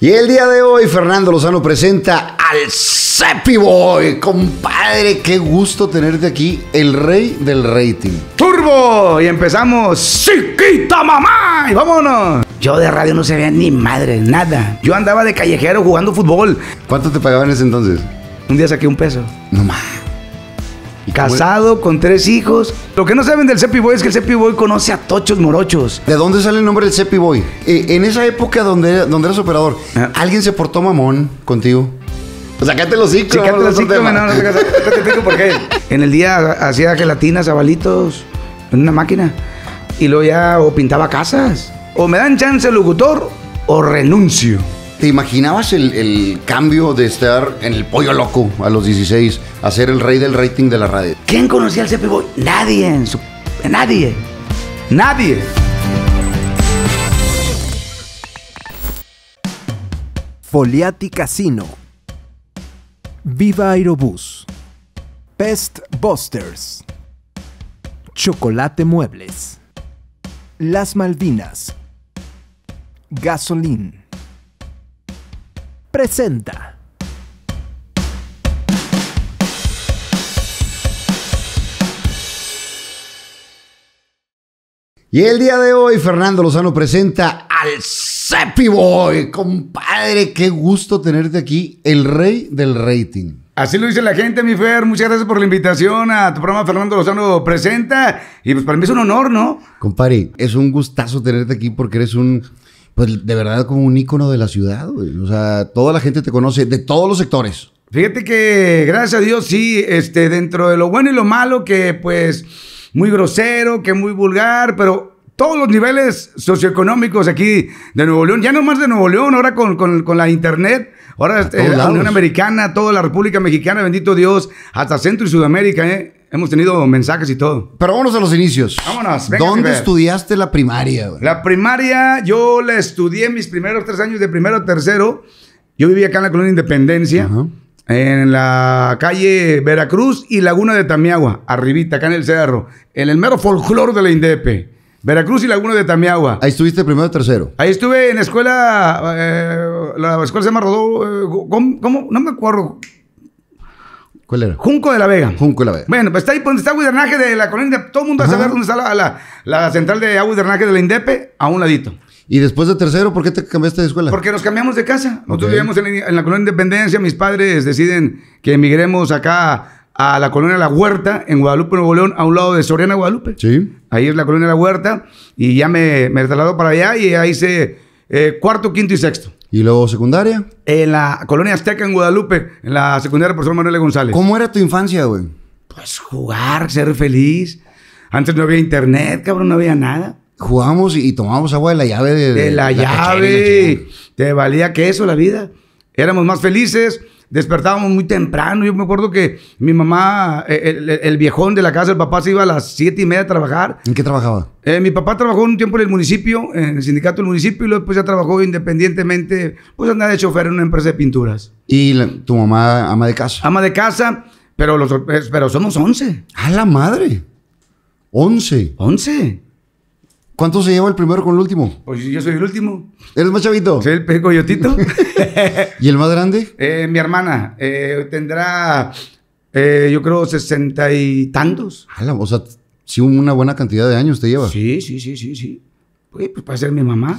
Y el día de hoy, Fernando Lozano presenta al Sepi Boy. Compadre, qué gusto tenerte aquí, el rey del rating. ¡Turbo! Y empezamos, ¡Chiquita mamá! ¡Y vámonos! Yo de radio no se veía ni madre, nada. Yo andaba de callejero jugando fútbol. ¿Cuánto te pagaban en ese entonces? Un día saqué un peso. No más. Casado, con tres hijos. Lo que no saben del Sepi Boy es que el Cepi Boy conoce a tochos morochos. ¿De dónde sale el nombre del Sepi Boy? Eh, en esa época donde, donde eras operador, ah. ¿alguien se portó mamón contigo? Pues los hijos. los te por qué. En el día hacía gelatinas, abalitos, en una máquina. Y luego ya o pintaba casas. O me dan chance el locutor o renuncio. ¿Te imaginabas el, cambio de estar en el pollo loco a los 16 a ser el rey del rating de la radio? ¿Quién conocía al CPV? Nadie. En su... Nadie. Nadie. Foliati Casino. Viva Aerobús. Pest Busters. Chocolate Muebles. Las Malvinas. Gasolín presenta. Y el día de hoy, Fernando Lozano presenta al Seppi Boy. Compadre, qué gusto tenerte aquí, el rey del rating. Así lo dice la gente, mi Fer. Muchas gracias por la invitación a tu programa Fernando Lozano Presenta. Y pues para mí es un honor, ¿no? Compadre, es un gustazo tenerte aquí porque eres un pues de verdad como un ícono de la ciudad, O sea, toda la gente te conoce de todos los sectores. Fíjate que, gracias a Dios, sí, este, dentro de lo bueno y lo malo, que pues muy grosero, que muy vulgar, pero todos los niveles socioeconómicos aquí de Nuevo León, ya no más de Nuevo León, ahora con, la internet, ahora este, la Unión Americana, toda la República Mexicana, bendito Dios, hasta Centro y Sudamérica, ¿eh? Hemos tenido mensajes y todo. Pero vámonos a los inicios. Vámonos. ¿Dónde estudiaste la primaria? La primaria yo la estudié mis primeros tres años de primero a tercero. Yo vivía acá en la colonia Independencia, en la calle Veracruz y Laguna de Tamiagua, arribita, acá en el cerro, en el mero folclor de la Indepe. Veracruz y Laguna de Tamiagua. Ahí estuviste primero o tercero. Ahí estuve en la escuela, eh, la escuela se llama Rodó, eh, ¿cómo? No me acuerdo. ¿Cuál era? Junco de la Vega. Junco de la Vega. Bueno, pues está ahí donde pues, está agua de la colonia. Todo el mundo va a saber dónde está la, central de agua de la INDEPE, a un ladito. ¿Y después de tercero, por qué te cambiaste de escuela? Porque nos cambiamos de casa. Nosotros vivíamos en, la colonia Independencia. Mis padres deciden que emigremos acá a la colonia La Huerta, en Guadalupe, Nuevo León, a un lado de Soriana, Guadalupe. Sí. Ahí es la colonia La Huerta. Y ya me, me trasladó para allá y ahí hice eh, cuarto, quinto y sexto. ¿Y luego secundaria? En la colonia Azteca, en Guadalupe, en la secundaria profesor Manuel González. ¿Cómo era tu infancia, güey? Pues jugar, ser feliz. Antes no había internet, cabrón, no había nada. Jugábamos y tomábamos agua de la llave. De, la, llave. Te valía que eso la vida. Éramos más felices despertábamos muy temprano. Yo me acuerdo que mi mamá, eh, el, viejón de la casa, el papá se iba a las siete y media a trabajar. ¿En qué trabajaba? Eh, mi papá trabajó un tiempo en el municipio, en el sindicato del municipio, y luego después ya trabajó independientemente, pues andaba de chofer en una empresa de pinturas. ¿Y tu mamá ama de casa? Ama de casa, pero, los, eh, pero somos once. ¡A la madre! ¿Once? ¿Once? ¿Cuánto se lleva el primero con el último? Pues yo soy el último. ¿Eres más chavito? Soy el coyotito. ¿Y el más grande? Eh, mi hermana. Eh, tendrá, eh, yo creo, sesenta y tantos. o sea, sí, una buena cantidad de años te lleva. Sí, sí, sí, sí, sí. Pues, pues para ser mi mamá.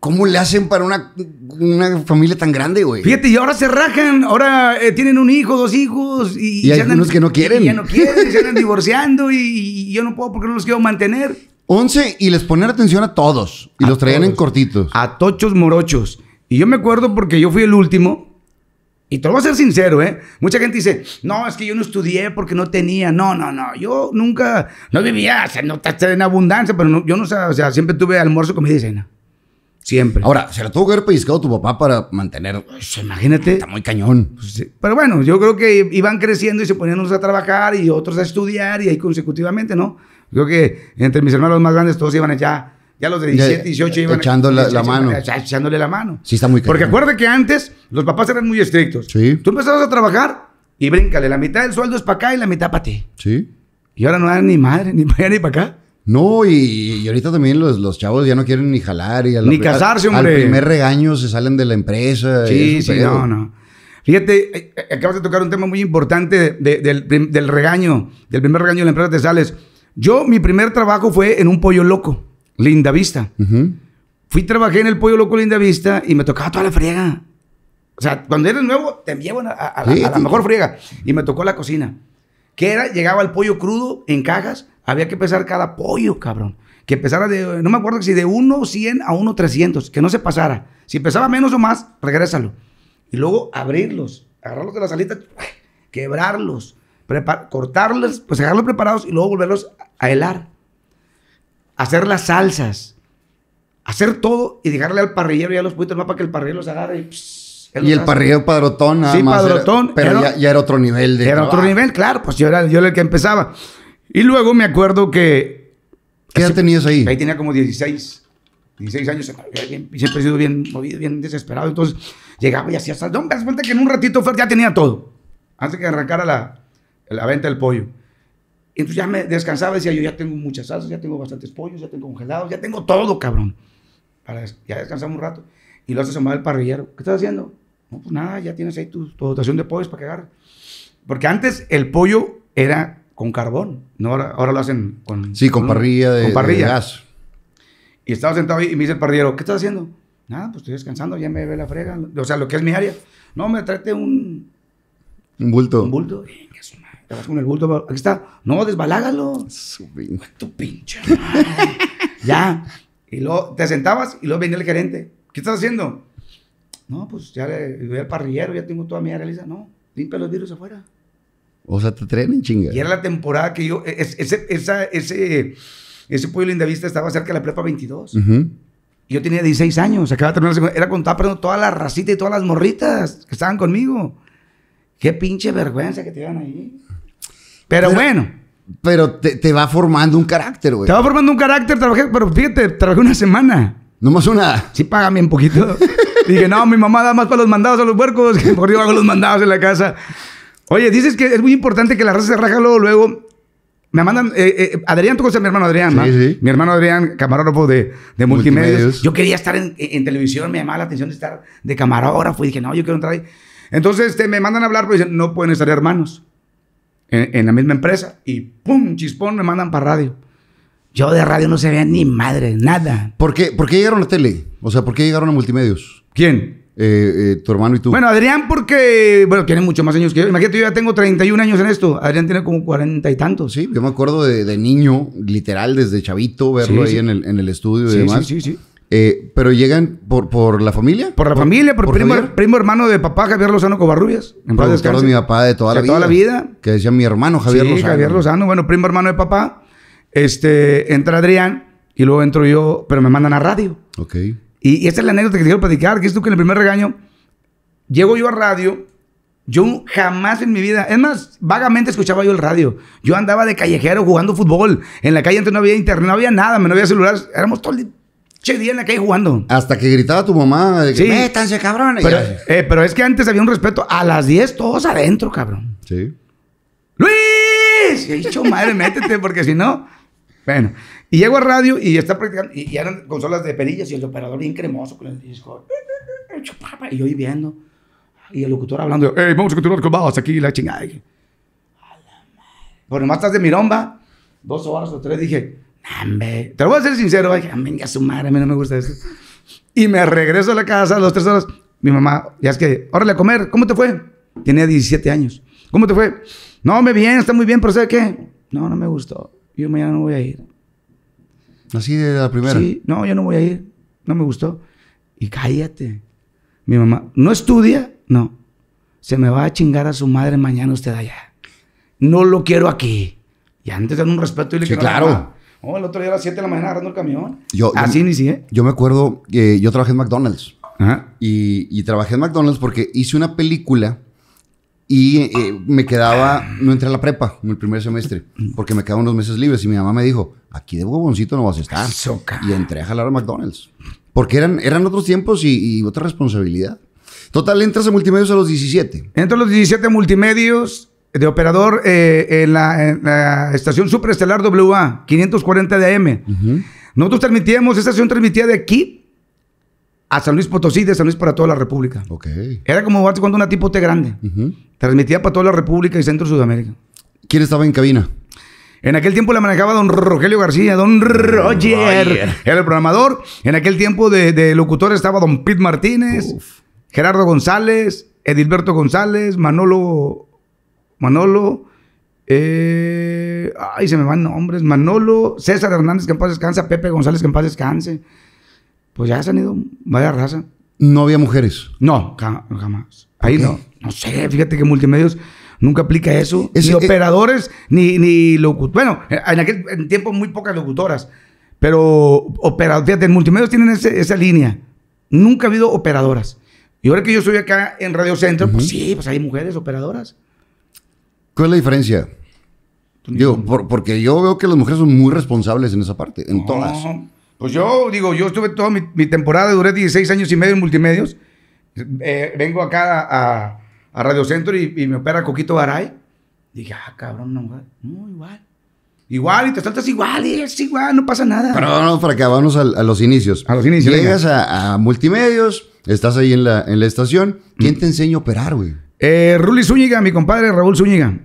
¿Cómo le hacen para una, una familia tan grande, güey? Fíjate, y ahora se rajan, ahora tienen un hijo, dos hijos. Y, ya hay que no quieren. ya no quieren, se andan divorciando y, yo no puedo porque no los quiero mantener. 11 y les ponían atención a todos. Y los traían en cortitos. A tochos morochos. Y yo me acuerdo porque yo fui el último. Y te lo voy a ser sincero, ¿eh? Mucha gente dice, no, es que yo no estudié porque no tenía. No, no, no. Yo nunca, no vivía, o sea, no en abundancia, pero yo no, o sea, siempre tuve almuerzo, comida y cena. Siempre. Ahora, se lo tuvo que haber pellizcado tu papá para mantener. imagínate. Está muy cañón. Pues pero bueno, yo creo que iban creciendo y se ponían unos a trabajar y otros a estudiar y ahí consecutivamente, ¿no? Creo que entre mis hermanos más grandes todos iban allá. Ya los de 17, 18 iban Echándole la, mano. Echándole la mano. Sí, está muy claro. Porque acuerde que antes los papás eran muy estrictos. Sí. Tú empezabas a trabajar y bríncale, la mitad del sueldo es para acá y la mitad para ti. Sí. Y ahora no dan ni madre, ni para allá ni para acá. No, y, ahorita también los, los chavos ya no quieren ni jalar. Y ni casarse, hombre. Al, primer regaño se salen de la empresa. Sí, sí, no, no. Fíjate, eh, eh, acabas de tocar un tema muy importante del regaño, del primer regaño de la empresa te sales. Yo, mi primer trabajo fue en un pollo loco, Linda Vista. Fui, trabajé en el pollo loco Linda Vista y me tocaba toda la friega. O sea, cuando eres nuevo, te llevan a, la mejor friega. Y me tocó la cocina. Que era, llegaba el pollo crudo en cajas, había que pesar cada pollo, cabrón. Que pesara de, no me acuerdo si de 1.100 a 1.300, que no se pasara. Si pesaba menos o más, regrésalo. Y luego abrirlos, agarrarlos de la salita, quebrarlos, cortarlos, pues dejarlos preparados y luego volverlos a helar. Hacer las salsas. Hacer todo y dejarle al parrillero ya los puitos más para que el parrillero los agarre y... y el parrillero padrotón nada sí, padrotón. pero ya, era otro nivel de... Era otro nivel, claro. Pues yo era, yo el que empezaba. Y luego me acuerdo que... ¿Qué edad tenías ahí? Ahí tenía como 16. 16 años, y siempre he sido bien movido, bien desesperado. Entonces llegaba y hacía salsa. No que en un ratito ya tenía todo. Antes que arrancara la, la venta del pollo. Y Entonces ya me descansaba, decía yo, ya tengo muchas salsas, ya tengo bastantes pollos, ya tengo congelados, ya tengo todo, cabrón. Para ya descansamos un rato. Y lo hace madre, el parrillero. ¿Qué estás haciendo? No, pues nada, ya tienes ahí tu, dotación de pollos para que agarre. Porque antes el pollo era con carbón, no ahora, lo hacen con... Sí, con, parrilla de, gas. Y estaba sentado ahí y me dice el parrillero, ¿qué estás haciendo? Nada, pues estoy descansando, ya me ve la frega. O sea, lo que es mi área. No, me trate un... Un bulto. Un bulto. Te vas con el bulto. Aquí está. No, desbalágalo. Subí. Tu pinche. ya. Y luego te sentabas y luego venía el gerente. ¿Qué estás haciendo? No, pues ya le voy al parrillero, ya tengo toda mi área No, limpia los virus afuera. O sea, te traen chinga. Y era la temporada que yo. E, ese, esa, ese, ese pueblo indavista... estaba cerca de la prepa 22. yo tenía 16 años, acababa de terminar Era cuando estaba perdiendo toda la racita y todas las morritas que estaban conmigo. Qué pinche vergüenza que te iban ahí. Pero, bueno. Pero te, va formando un carácter, güey. Te va formando un carácter, trabajé, pero fíjate, trabajé una semana. más una. Sí, págame un poquito. Dije, no, mi mamá da más para los mandados a los huercos, que por yo hago los mandados en la casa. Oye, dices que es muy importante que la raza se raja luego, Me mandan, eh, eh, Adrián, tú conoces a mi hermano Adrián, ¿no? Sí, Mi hermano Adrián, camarógrafo de, de Yo quería estar en, televisión, me llamaba la atención estar de camarógrafo. Y dije, no, yo quiero entrar ahí. Entonces este, me mandan a hablar, pero dicen, no pueden estar hermanos en, la misma empresa y ¡pum! Chispón, me mandan para radio. Yo de radio no sabía ni madre, nada. ¿Por qué, llegaron a tele? O sea, ¿por qué llegaron a multimedios? ¿Quién? Eh, eh, tu hermano y tú. Bueno, Adrián, porque, bueno, tiene mucho más años que yo. Imagínate, yo ya tengo 31 años en esto. Adrián tiene como 40 y tantos. Sí, yo me acuerdo de, de niño, literal, desde chavito, verlo ahí En, el, estudio y demás. Sí, sí, sí. Eh, pero llegan por, por la familia. Por la familia, por, primo, hermano de papá Javier Lozano Covarrubias. En mi papá de toda, la, vida, la vida. Que decía mi hermano Javier Lozano. Javier Lozano, bueno, primo hermano de papá. Este, entra Adrián y luego entro yo, pero me mandan a radio. Ok. Y, esta es la anécdota que te quiero platicar, que es tú que en el primer regaño, llego yo a radio, yo jamás en mi vida, es más, vagamente escuchaba yo el radio. Yo andaba de callejero jugando fútbol. En la calle antes no había internet, no había nada, no había celulares. Éramos todo che día en la jugando. Hasta que gritaba tu mamá sí. métanse, cabrón. Pero, eh, pero, es que antes había un respeto. A las 10 todos adentro, cabrón. Sí. ¡Luis! Y he dicho, madre, métete, porque si no. Bueno. Y llego a radio y está practicando. Y, eran consolas de perillas y el operador bien cremoso con el disco. Y yo viendo. Y el locutor hablando. ¡Ey, vamos a continuar con vamos aquí, la chingada. A la madre. Por nomás estás de miromba. Dos horas o tres dije. Te lo voy a ser sincero, venga su madre, a mí no me gusta eso. Y me regreso a la casa a las tres horas. Mi mamá, ya es que, órale a comer, ¿cómo te fue? Tenía 17 años. ¿Cómo te fue? No, me bien, está muy bien, pero sé qué? No, no me gustó. Yo mañana no voy a ir. Así de la primera. Sí, no, yo no voy a ir. No me gustó. Y cállate. Mi mamá, ¿no estudia? No. Se me va a chingar a su madre mañana usted allá. No lo quiero aquí. Y antes dan un respeto y le sí, claro. Oh, el otro día a las 7 de la mañana agarrando el camión. Yo, Así ni inicié. Yo me acuerdo que yo trabajé en McDonald's. Ajá. Y, trabajé en McDonald's porque hice una película y eh, me quedaba, no entré a la prepa en el primer semestre, porque me quedaban unos meses libres y mi mamá me dijo, aquí de boboncito no vas a estar. Y entré a jalar a McDonald's, porque eran, eran otros tiempos y, otra responsabilidad. Total, entras a multimedios a los 17. Entro a los 17 multimedios de operador eh, en, la, estación superestelar WA, 540 de AM. Nosotros transmitíamos, esa estación transmitía de aquí a San Luis Potosí, de San Luis para toda la República. Era como cuando una tipo grande. Transmitía para toda la República y Centro Sudamérica. ¿Quién estaba en cabina? En aquel tiempo la manejaba don Rogelio García, don Roger, era el programador. En aquel tiempo de, locutor estaba don Pete Martínez, Gerardo González, Edilberto González, Manolo Manolo. Eh, ay, se me van nombres. Manolo, César Hernández, que en paz descansa. Pepe González, que en paz descanse. Pues ya se han ido, vaya raza. ¿No había mujeres? No, jamás. Ahí no. No sé, fíjate que multimedios nunca aplica eso. ni eh, operadores, ni, ni Bueno, en aquel tiempo muy pocas locutoras. Pero operadores, fíjate, en multimedios tienen esa línea. Nunca ha habido operadoras. Y ahora que yo estoy acá en Radio Centro, pues sí, pues hay mujeres operadoras. ¿Cuál es la diferencia? Pues digo, porque yo veo que las mujeres son muy responsables en esa parte, en todas. Pues yo, digo, yo estuve toda mi, temporada, duré 16 años y medio en multimedios. Eh, vengo acá a, Radio Centro y, me opera Coquito Baray. Dije, ah, cabrón, No, igual. Igual, y te saltas igual, y es igual, no pasa nada. Pero no, para que vamos a, los inicios. A los inicios. Llegas a, multimedios, estás ahí en la, estación. ¿Quién mm. te enseña a operar, güey? Eh, Ruli Zúñiga, mi compadre Raúl Zúñiga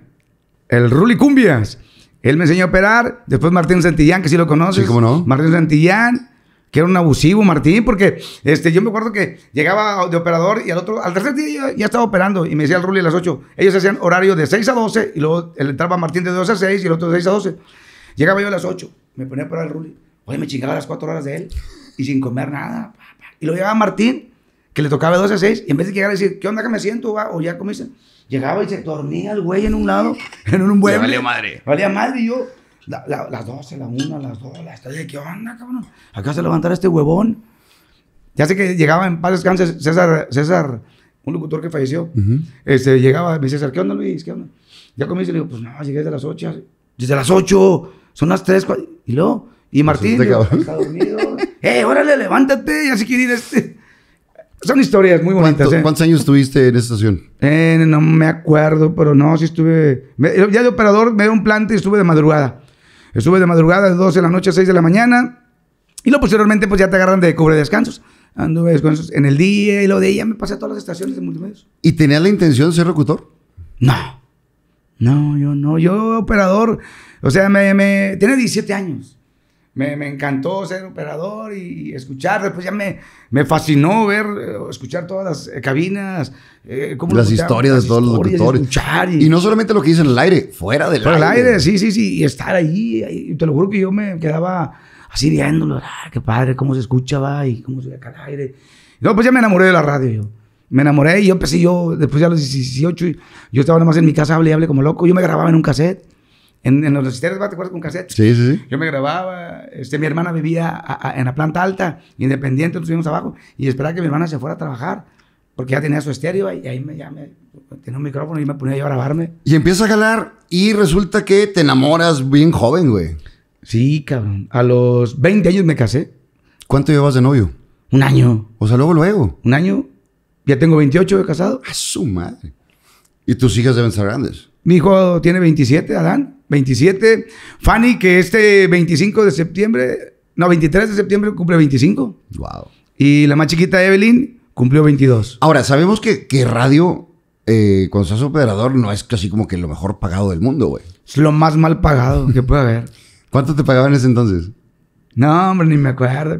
el Ruli Cumbias. Él me enseñó a operar. Después Martín Santillán, que sí lo conoces. no. Martín Santillán, que era un abusivo, Martín, porque este, yo me acuerdo que llegaba de operador y al otro, al tercer día ya, estaba operando y me decía el Ruli a las 8. Ellos hacían horario de 6 a 12 y luego entraba Martín de 12 a 6 y el otro de 6 a 12. Llegaba yo a las 8, me ponía a operar el Ruli. Oye, me chingaba las 4 horas de él y sin comer nada. Y lo llegaba Martín que le tocaba de 12 a 6, y en vez de llegar a decir, ¿qué onda que me siento? Va? O ya comiste. Llegaba y se dormía el güey en un lado, en un mueble. valía madre. Valía madre y yo, las 12, la 1, las 2, las 3, ¿qué onda, cabrón? Acá se levantará este huevón. Ya sé que llegaba en paz descanse César, César, un locutor que falleció. este, llegaba, me dice, César, ¿qué onda, Luis? ¿Qué onda? Ya comí le digo, pues no, llegué desde las 8. Desde las 8, son las 3, Y luego, y Martín, digo, este está dormido. ¡Eh, órale, levántate! Y así quiere este. Son historias muy bonitas. ¿eh? ¿Cuántos años estuviste en esa estación? Eh, no me acuerdo, pero no, sí estuve. Ya de operador me dio un plante y estuve de madrugada. Estuve de madrugada de 12 de la noche a 6 de la mañana. Y luego posteriormente, pues ya te agarran de cubre descansos. Anduve descansos en el día y lo de ella me pasé a todas las estaciones de multimedios. ¿Y tenía la intención de ser locutor? No. No, yo no. Yo, operador. O sea, me, me... 17 años me, encantó ser operador y escuchar. Después ya me, me fascinó ver, eh, escuchar todas las eh, cabinas. Eh, las historias de todos los locutores. Y, no solamente lo que dicen en el aire, fuera del aire. Fuera del aire, sí, sí, sí. Y estar ahí, Te lo juro que yo me quedaba así viéndolo. Ah, qué padre, cómo se escuchaba y cómo se ve acá el aire. no, pues ya me enamoré de la radio Me enamoré y yo empecé yo, después ya a los 18, yo estaba más en mi casa, hablé y hablé como loco. Yo me grababa en un cassette en, los estéreos, ¿te acuerdas con cassette? Sí, sí, sí. Yo me grababa, este, mi hermana vivía en la planta alta, independiente, nos subimos abajo, y esperaba que mi hermana se fuera a trabajar, porque ya tenía su estéreo, y ahí me, llamé. tenía un micrófono y me ponía yo a grabarme. Y empieza a jalar, y resulta que te enamoras bien joven, güey. Sí, cabrón. A los 20 años me casé. ¿Cuánto llevas de novio? Un año. O sea, luego, luego. Un año. Ya tengo 28 de casado. A su madre. ¿Y tus hijas deben ser grandes? Mi hijo tiene 27, Adán. 27. Fanny, que este 25 de septiembre, no, 23 de septiembre cumple 25. Wow. Y la más chiquita Evelyn cumplió 22. Ahora, sabemos que, que radio, Con eh, cuando operador, no es casi como que lo mejor pagado del mundo, güey. Es lo más mal pagado que puede haber. ¿Cuánto te pagaban en ese entonces? No, hombre, ni me acuerdo,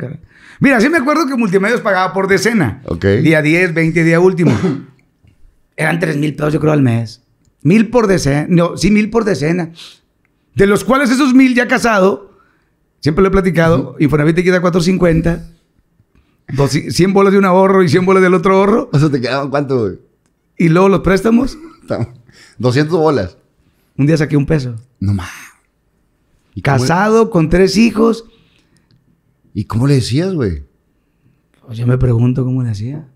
Mira, sí me acuerdo que Multimedios pagaba por decena. Ok. Día 10, 20, día último. Eran 3 mil pesos, yo creo, al mes. Mil por decena, no, sí, mil por decena. De los cuales esos mil ya casado, siempre lo he platicado, y mí te queda 450, 100 bolas de un ahorro y 100 bolas del otro ahorro. eso te quedaban cuánto, Y luego los préstamos. 200 bolas. Un día saqué un peso. No más. Casado, con tres hijos. ¿Y cómo le decías, güey? Pues yo me pregunto cómo le hacía.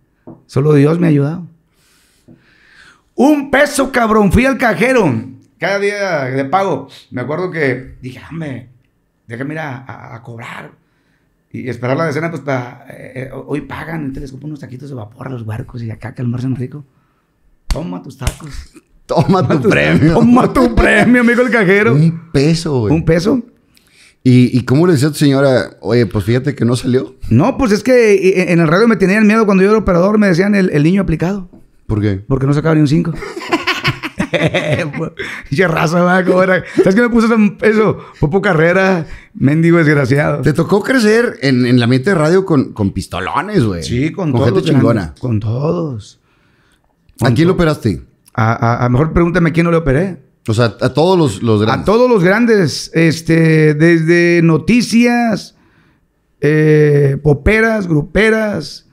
Solo Dios me ha ayudado. Un peso, cabrón. Fui al cajero. Cada día de pago. Me acuerdo que dije, hombre, déjame ir a, cobrar. Y esperar la decena, pues eh, eh, hoy pagan, entonces les compro unos taquitos de vapor a los barcos y acá calmarse rico. Toma tus tacos. Toma, tu, premio. Toma tu premio, amigo el cajero. Un peso, güey. Un peso. ¿Y, ¿Y, cómo le decía a tu señora, oye, pues fíjate que no salió? No, pues es que eh, en el radio me tenían miedo cuando yo era operador, me decían el niño aplicado. ¿Por qué? Porque no sacaba ni un 5. ¡Qué raza, ¿Sabes qué me puso eso? Popo Carrera, mendigo desgraciado. Te tocó crecer en, la mente de radio con, pistolones, güey. Sí, con, todos. chingona. Con todos. ¿A quién lo operaste? A, a, mejor pregúntame quién no le operé. O sea, a todos los, grandes. A todos los grandes. Este, desde noticias, eh, poperas, gruperas.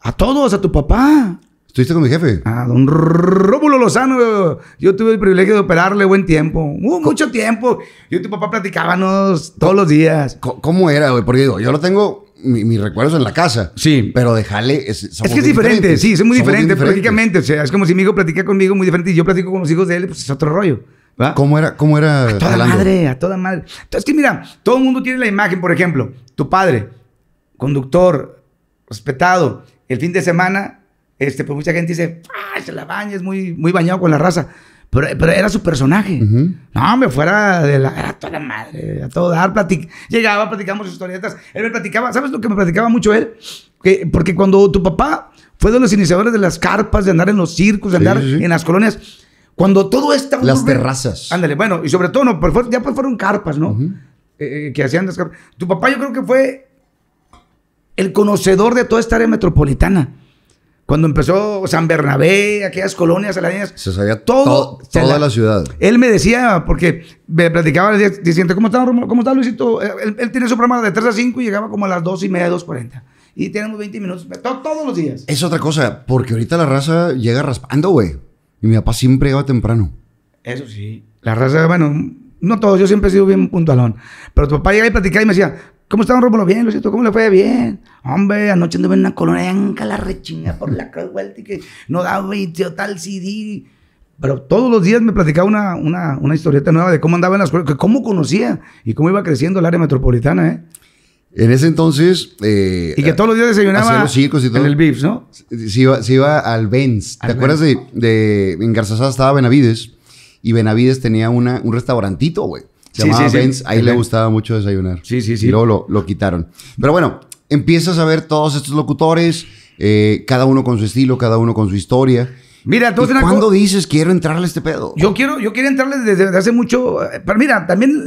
A todos, a tu papá. ¿Estuviste con mi jefe? Ah, don Rómulo Lozano. Yo tuve el privilegio de operarle buen tiempo. mucho tiempo. Yo y tu papá platicábamos todos los días. ¿Cómo, era, güey? Porque digo, yo lo tengo mis recuerdos en la casa. Sí. Pero dejarle. Es, es, que es diferente, sí, es muy diferente prácticamente. O sea, es como si mi hijo platicara conmigo muy diferente y yo platico con los hijos de él, pues es otro rollo. ¿Cómo era? ¿Cómo era? A toda madre, a toda madre. Entonces, que mira, todo el mundo tiene la imagen, por ejemplo, tu padre, conductor, respetado, el fin de semana este, pues mucha gente dice, ah, se la baña, es muy, muy bañado con la raza. Pero, pero era su personaje. No, me fuera de la. Era toda la madre, a todo dar. llegaba, platicamos historietas. Él me platicaba, ¿sabes lo que me platicaba mucho él? Que, porque cuando tu papá fue de los iniciadores de las carpas, de andar en los circos, de andar en las colonias, cuando todo está. Las terrazas. Ándale, bueno, y sobre todo, no, pues, ya pues fueron carpas, ¿no? Eh, eh, que hacían las carpas. Tu papá, yo creo que fue el conocedor de toda esta área metropolitana cuando empezó San Bernabé, aquellas colonias alañas Se sabía todo, toda la, ciudad. Él me decía, porque me platicaba diciendo, ¿cómo está, cómo está Luisito? Eh, él, tiene su programa de 3 a 5 y llegaba como a las 2 y media, 2.40. Y tenemos 20 minutos, todos los días. Es otra cosa, porque ahorita la raza llega raspando, güey. Y mi papá siempre llegaba temprano. Eso sí. La raza, bueno, no todos, yo siempre he sido bien puntualón. Pero tu papá llegaba y platicaba y me decía, ¿Cómo están, Rómulo? Bien, Luisito, ¿cómo le fue? Bien. Hombre, anoche anduve en una colonia blanca, la rechinga por la cruz, que no daba 20 o tal CD. Pero todos los días me platicaba una, una, una historieta nueva de cómo andaba en las que cómo conocía y cómo iba creciendo el área metropolitana, ¿eh? En ese entonces. Eh, y que todos los días desayunaba. En el bips, ¿no? Se iba, iba al Benz. ¿Te acuerdas de, de. En Garzazada estaba Benavides. Y Benavides tenía una, un restaurantito, güey. Se llamaba ahí le gustaba mucho desayunar. Sí, sí, sí. Y luego lo, lo quitaron. Pero bueno, empiezas a ver todos estos locutores, eh, cada uno con su estilo, cada uno con su historia. Mira, entonces... ¿Cuándo dices quiero entrarle a este pedo? Yo quiero, yo quiero entrarle desde hace mucho. Eh, pero mira, también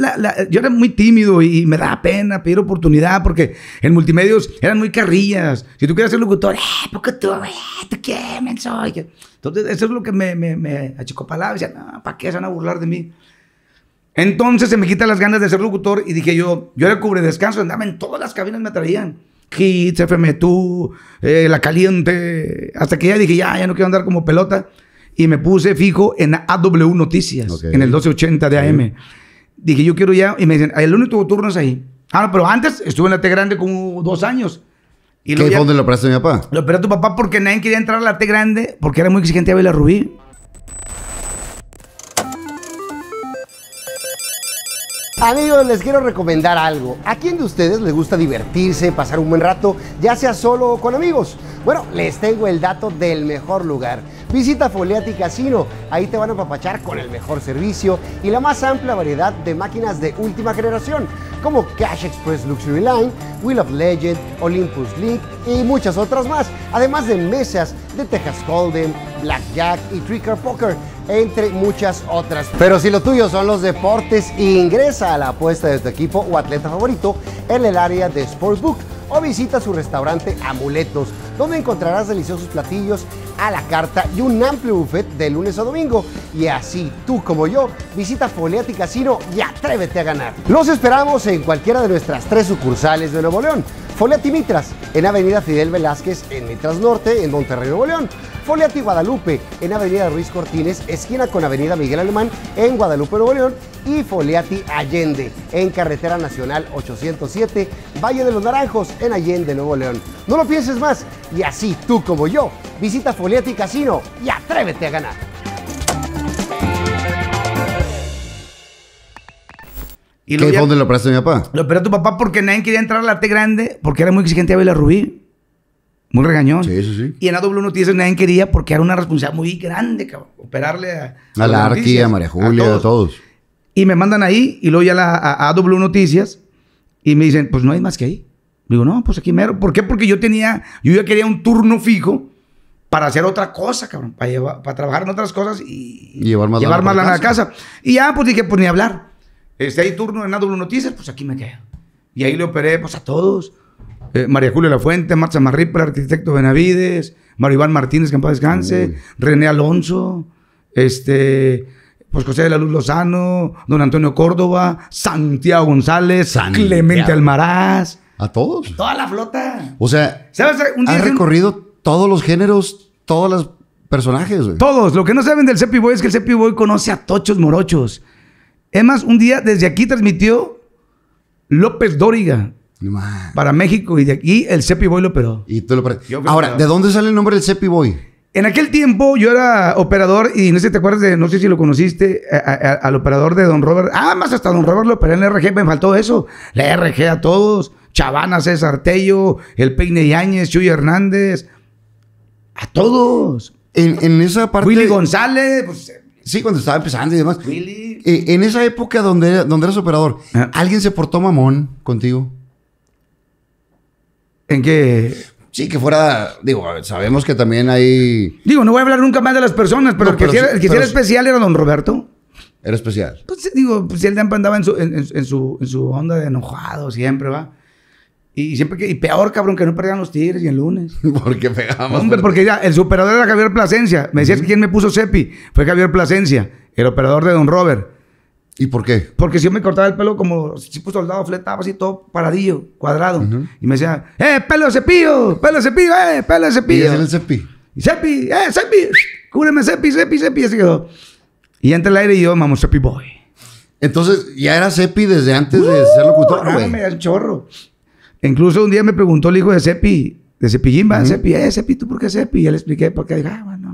yo era muy tímido y me daba pena pedir oportunidad porque en multimedios eran muy carrillas. Si tú quieres ser locutor, eh, qué tú, eh, tú quién, Entonces, eso es lo que me, me, me achicopalaba. no, ¿para qué se van a burlar de mí? Entonces se me quitan las ganas de ser locutor y dije yo, yo era cubre descanso, andaba en todas las cabinas, me traían. Hits, FM Tú, eh, La Caliente, hasta que ya dije, ya, ya no quiero andar como pelota. Y me puse fijo en AW Noticias, en el 1280 de AM. Dije, yo quiero ya, y me dicen, el único turno es ahí. Ah, no, pero antes estuve en la T Grande como dos años. Y ¿Qué fue lo operaste mi papá? Lo operé tu papá porque nadie quería entrar a la T Grande porque era muy exigente a Bela Rubí. Amigos, les quiero recomendar algo. ¿A quién de ustedes les gusta divertirse, pasar un buen rato, ya sea solo o con amigos? Bueno, les tengo el dato del mejor lugar. Visita Foliati Casino. Ahí te van a papachar con el mejor servicio y la más amplia variedad de máquinas de última generación, como Cash Express Luxury Line, Wheel of Legend, Olympus League y muchas otras más. Además de mesas de Texas Golden, Blackjack y Tricker Poker entre muchas otras. Pero si lo tuyo son los deportes, ingresa a la apuesta de tu equipo o atleta favorito en el área de Sportbook o visita su restaurante Amuletos, donde encontrarás deliciosos platillos a la carta y un amplio buffet de lunes a domingo. Y así tú como yo, visita Foliati Casino y atrévete a ganar. Los esperamos en cualquiera de nuestras tres sucursales de Nuevo León. Foliati Mitras, en Avenida Fidel Velázquez, en Mitras Norte, en Monterrey, Nuevo León Foliati Guadalupe en Avenida Ruiz Cortines, esquina con Avenida Miguel Alemán en Guadalupe, Nuevo León y Foliati Allende en Carretera Nacional 807, Valle de los Naranjos en Allende, Nuevo León. No lo pienses más y así tú como yo, visita Foliati Casino y atrévete a ganar. Y ¿Qué, lo operaste papá? Lo operó tu papá porque nadie quería entrar a la T grande porque era muy exigente a Bela Rubí. Muy regañón. Sí, sí, sí. Y en AW Noticias nadie quería porque era una responsabilidad muy grande, cabrón. Operarle a. A, la Arqui, a María Julia, a todos. Y me mandan ahí y luego ya a, a AW Noticias y me dicen, pues no hay más que ahí. Digo, no, pues aquí mero. ¿Por qué? Porque yo tenía, yo ya quería un turno fijo para hacer otra cosa, cabrón. Para, para trabajar en otras cosas y, llevar más llevar lana, a casa. Y ya, pues dije, pues ni hablar. Este hay turno en AW Noticias, pues aquí me quedo. Y ahí le operé, pues a todos. Eh, María Julia La Fuente, Marta Marripa, arquitecto Benavides, Mario Iván Martínez, que en descanse, René Alonso, este, pues José de la Luz Lozano, don Antonio Córdoba, Santiago González, Clemente Almaraz. ¿A todos? Toda la flota. O sea, ha recorrido todos los géneros, todos los personajes, Todos. Lo que no saben del Sepi Boy es que el Sepi Boy conoce a tochos morochos. Es más, un día desde aquí transmitió López Dóriga, para México y de aquí el Cepi Boy lo operó. Y lo Ahora, ¿de dónde sale el nombre del Cepi Boy? En aquel tiempo yo era operador y no sé si te acuerdas de, no sé si lo conociste, al operador de Don Robert. Ah, más hasta Don Robert lo operé en la RG, me faltó eso. La RG a todos. Chavana, César Tello, el Peine Yáñez, Chuy Hernández. A todos. En, esa parte. Willy González, pues, eh, Sí, cuando estaba empezando y demás. Willy. Eh, en esa época donde, donde eras operador, ah. ¿alguien se portó mamón contigo? ¿En qué? Sí, que fuera, digo, sabemos que también hay... Digo, no voy a hablar nunca más de las personas, pero, el que, sí, especial era don Roberto. Era especial. Pues digo, pues él andaba en su, en, su, onda de enojado, siempre, ¿va? Y siempre que, y peor, cabrón, que no perdían los tigres y el lunes. porque pegábamos. porque ya, el superador era Javier Plasencia. Me decías que quién me puso Cepi. Fue Javier Plasencia, el operador de Don Robert. ¿Y por qué? Porque si yo me cortaba el pelo como tipo soldado, fletaba así todo paradillo, cuadrado. Y me decía, ¡eh, pelo de cepillo! ¡Pelo de cepillo! ¡eh, pelo de cepillo! Y el cepi. Y cepi, ¡eh, cepi! ¡Cúbreme cepi, cepi, cepi! Así quedó. Y entre el aire y yo, ¡Mamá, cepi boy. Entonces, ya era cepi desde antes de ser ¡Uh! locutor, ah, güey. me da el chorro. Incluso un día me preguntó el hijo de cepi, de cepillín, va, cepi, ¡eh, cepi, tú por qué cepi? Y le expliqué porque qué. ah, bueno.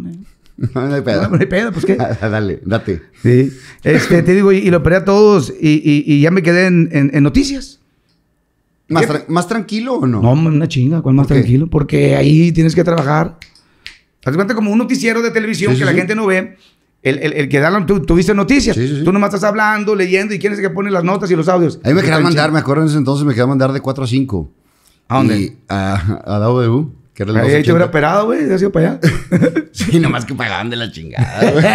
No, hay pedo. No, hay pedo, pues qué. Ah, dale, date. Sí. Este, te digo, y, lo operé a todos y, y, ya me quedé en, en, noticias. ¿Más, ¿Más, tranquilo o no? No, una chinga, ¿cuál más tranquilo? Porque ahí tienes que trabajar. Haz como un noticiero de televisión que la gente no ve. El, el, el que da, tú, tú viste noticias. Tú nomás estás hablando, leyendo y quién es el que pone las notas y los audios. Ahí me quería mandar, me acuerdo en ese entonces, me quería mandar de 4 a 5. ¿A dónde? a, a W. Que era Ahí te hubiera operado, güey. Ya sido para allá. sí, nomás que pagaban de la chingada, güey.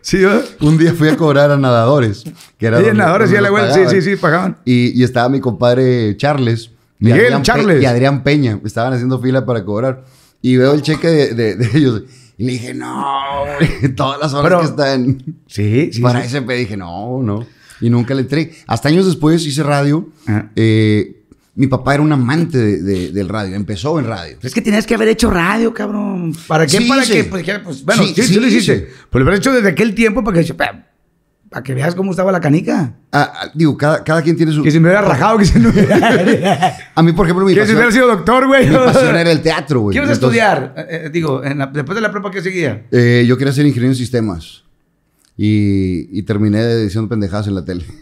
Sí, ¿verdad? Un día fui a cobrar a nadadores. Que sí, nadadores, sí, sí, sí, sí, pagaban. Y, estaba mi compadre Charles. Miguel, Charles. y Adrián Peña. Estaban haciendo fila para cobrar. Y veo el cheque de, ellos. Y le dije, no, todas las horas que están. Sí, sí. Para ese ese dije, no, no. Y nunca le entré. Hasta años después hice radio. Eh, mi papá era un amante de, del radio, empezó en radio. Es que tenías que haber hecho radio, cabrón. ¿Para qué? Sí, ¿Para qué? Pues, pues, bueno, sí, sí, lo hiciste. Pues lo hecho desde aquel tiempo para que, veas cómo estaba la canica. Ah, ah, digo, cada, quien tiene su... Que si me hubiera rajado, que se me hubiera... a mí, por ejemplo, mi Que si se hubiera sido doctor, güey. Mi pasión el teatro, güey. ¿Qué estudiar? Eh, eh, digo, después de la prueba ¿qué seguía? Eh, yo quería ser ingeniero en sistemas. Y, y terminé diciendo pendejadas en la tele.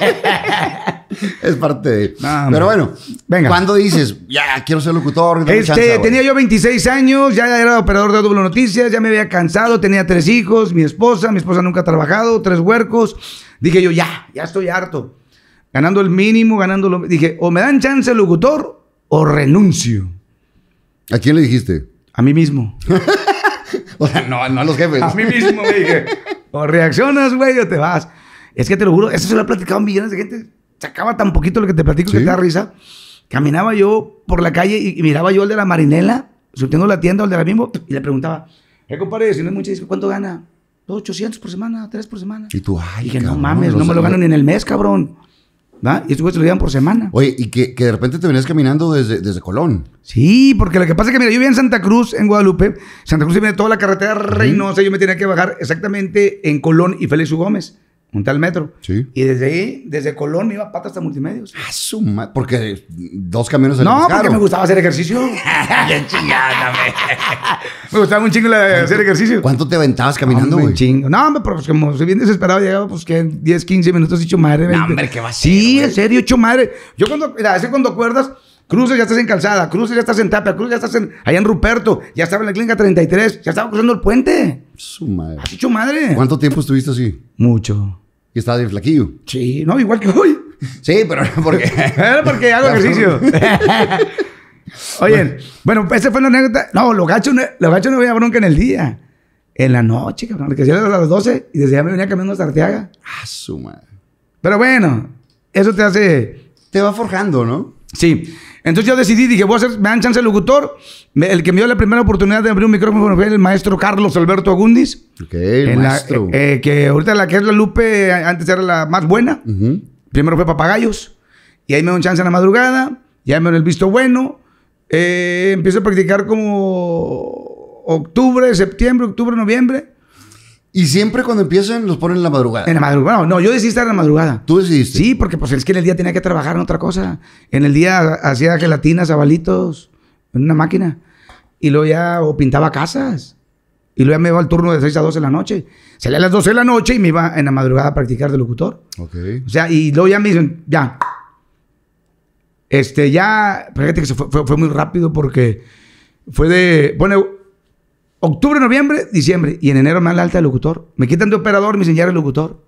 es parte de. Pero bueno, venga. ¿Cuándo dices, ya quiero ser locutor? Este, tenía yo 26 años, ya era operador de Doble Noticias, ya me había cansado, tenía tres hijos, mi esposa, mi esposa nunca ha trabajado, tres huercos. Dije yo, ya, ya estoy harto. Ganando el mínimo, ganando lo. Dije, o me dan chance el locutor o renuncio. ¿A quién le dijiste? A mí mismo. o sea, no, no a los jefes. A mí mismo dije, o reaccionas, güey, o te vas. Es que te lo juro, eso se lo ha platicado millones de gente. acaba tan poquito lo que te platico que te da risa. Caminaba yo por la calle y, miraba yo al de la marinela, surtiendo la tienda, al de la mismo y le preguntaba, ¿qué eh, compadre? Si no es mucho, ¿cuánto gana? 800 por semana, 3 por semana. Y tú, ay, y no mames, no, me lo gano ni en el mes, cabrón. Y estos lo llevan por semana. Oye, y que, de repente te venías caminando desde, Colón. Sí, porque lo que pasa es que, mira, yo vivía en Santa Cruz, en Guadalupe. Santa Cruz se viene toda la carretera Reynosa. Uh Yo me tenía que bajar exactamente en Colón y Félix Gómez junté al metro. Sí. Y desde ahí, desde Colón, me iba a patas hasta multimedios. Ah, su madre. Porque dos caminos metro. No, porque me gustaba hacer ejercicio. Qué chingada, Me gustaba un chingo hacer ejercicio. ¿Cuánto te aventabas caminando, güey? Un chingo. No, hombre, pero pues, como soy bien desesperado, llegaba pues que 10, 15 minutos hecho madre. No, hombre, ¿qué va Sí, en serio, hecho madre. Yo cuando, mira, ese cuando acuerdas, Cruces ya estás en Calzada, Cruces ya estás en Tapia, Cruces ya estás en, allá en Ruperto, ya estaba en la clínica 33, ya estaba cruzando el puente. Su madre. Has hecho madre. ¿Cuánto tiempo estuviste así? Mucho. Y estaba bien flaquillo. Sí, no, igual que hoy. Sí, pero porque... porque hago ejercicio. Oye, bueno, esa fue la anécdota. No, los gachos no, los gachos veía bronca en el día. En la noche, cabrón. Que eres a las 12 y desde ya me venía caminando a Sarteaga. Ah, su madre. Pero bueno, eso te hace te va forjando, ¿no? Sí. Entonces yo decidí, dije, voy a hacer, me dan chance el locutor. el que me dio la primera oportunidad de abrir un micrófono fue el maestro Carlos Alberto Agundis. Ok, maestro. Eh, eh, que ahorita la que es la Lupe, antes era la más buena. Primero fue Papagayos. Y ahí me dan chance en la madrugada. Ya me dio el visto bueno. Eh, empiezo a practicar como octubre, septiembre, octubre, noviembre. Y siempre cuando empiezan los ponen en la madrugada. En la madrugada. No, no, yo decidí estar en la madrugada. ¿Tú decidiste? Sí, porque pues es que en el día tenía que trabajar en otra cosa. En el día hacía gelatinas, abalitos, en una máquina. Y luego ya pintaba casas. Y luego ya me iba al turno de 6 a 12 de la noche. Salía a las 12 de la noche y me iba en la madrugada a practicar de locutor. Ok. O sea, y luego ya me dicen, ya. Este, ya, fíjate que fue, fue muy rápido porque fue de, bueno, Octubre, noviembre, diciembre. Y en enero me dan la alta de locutor. Me quitan de operador, me enseñaron el locutor.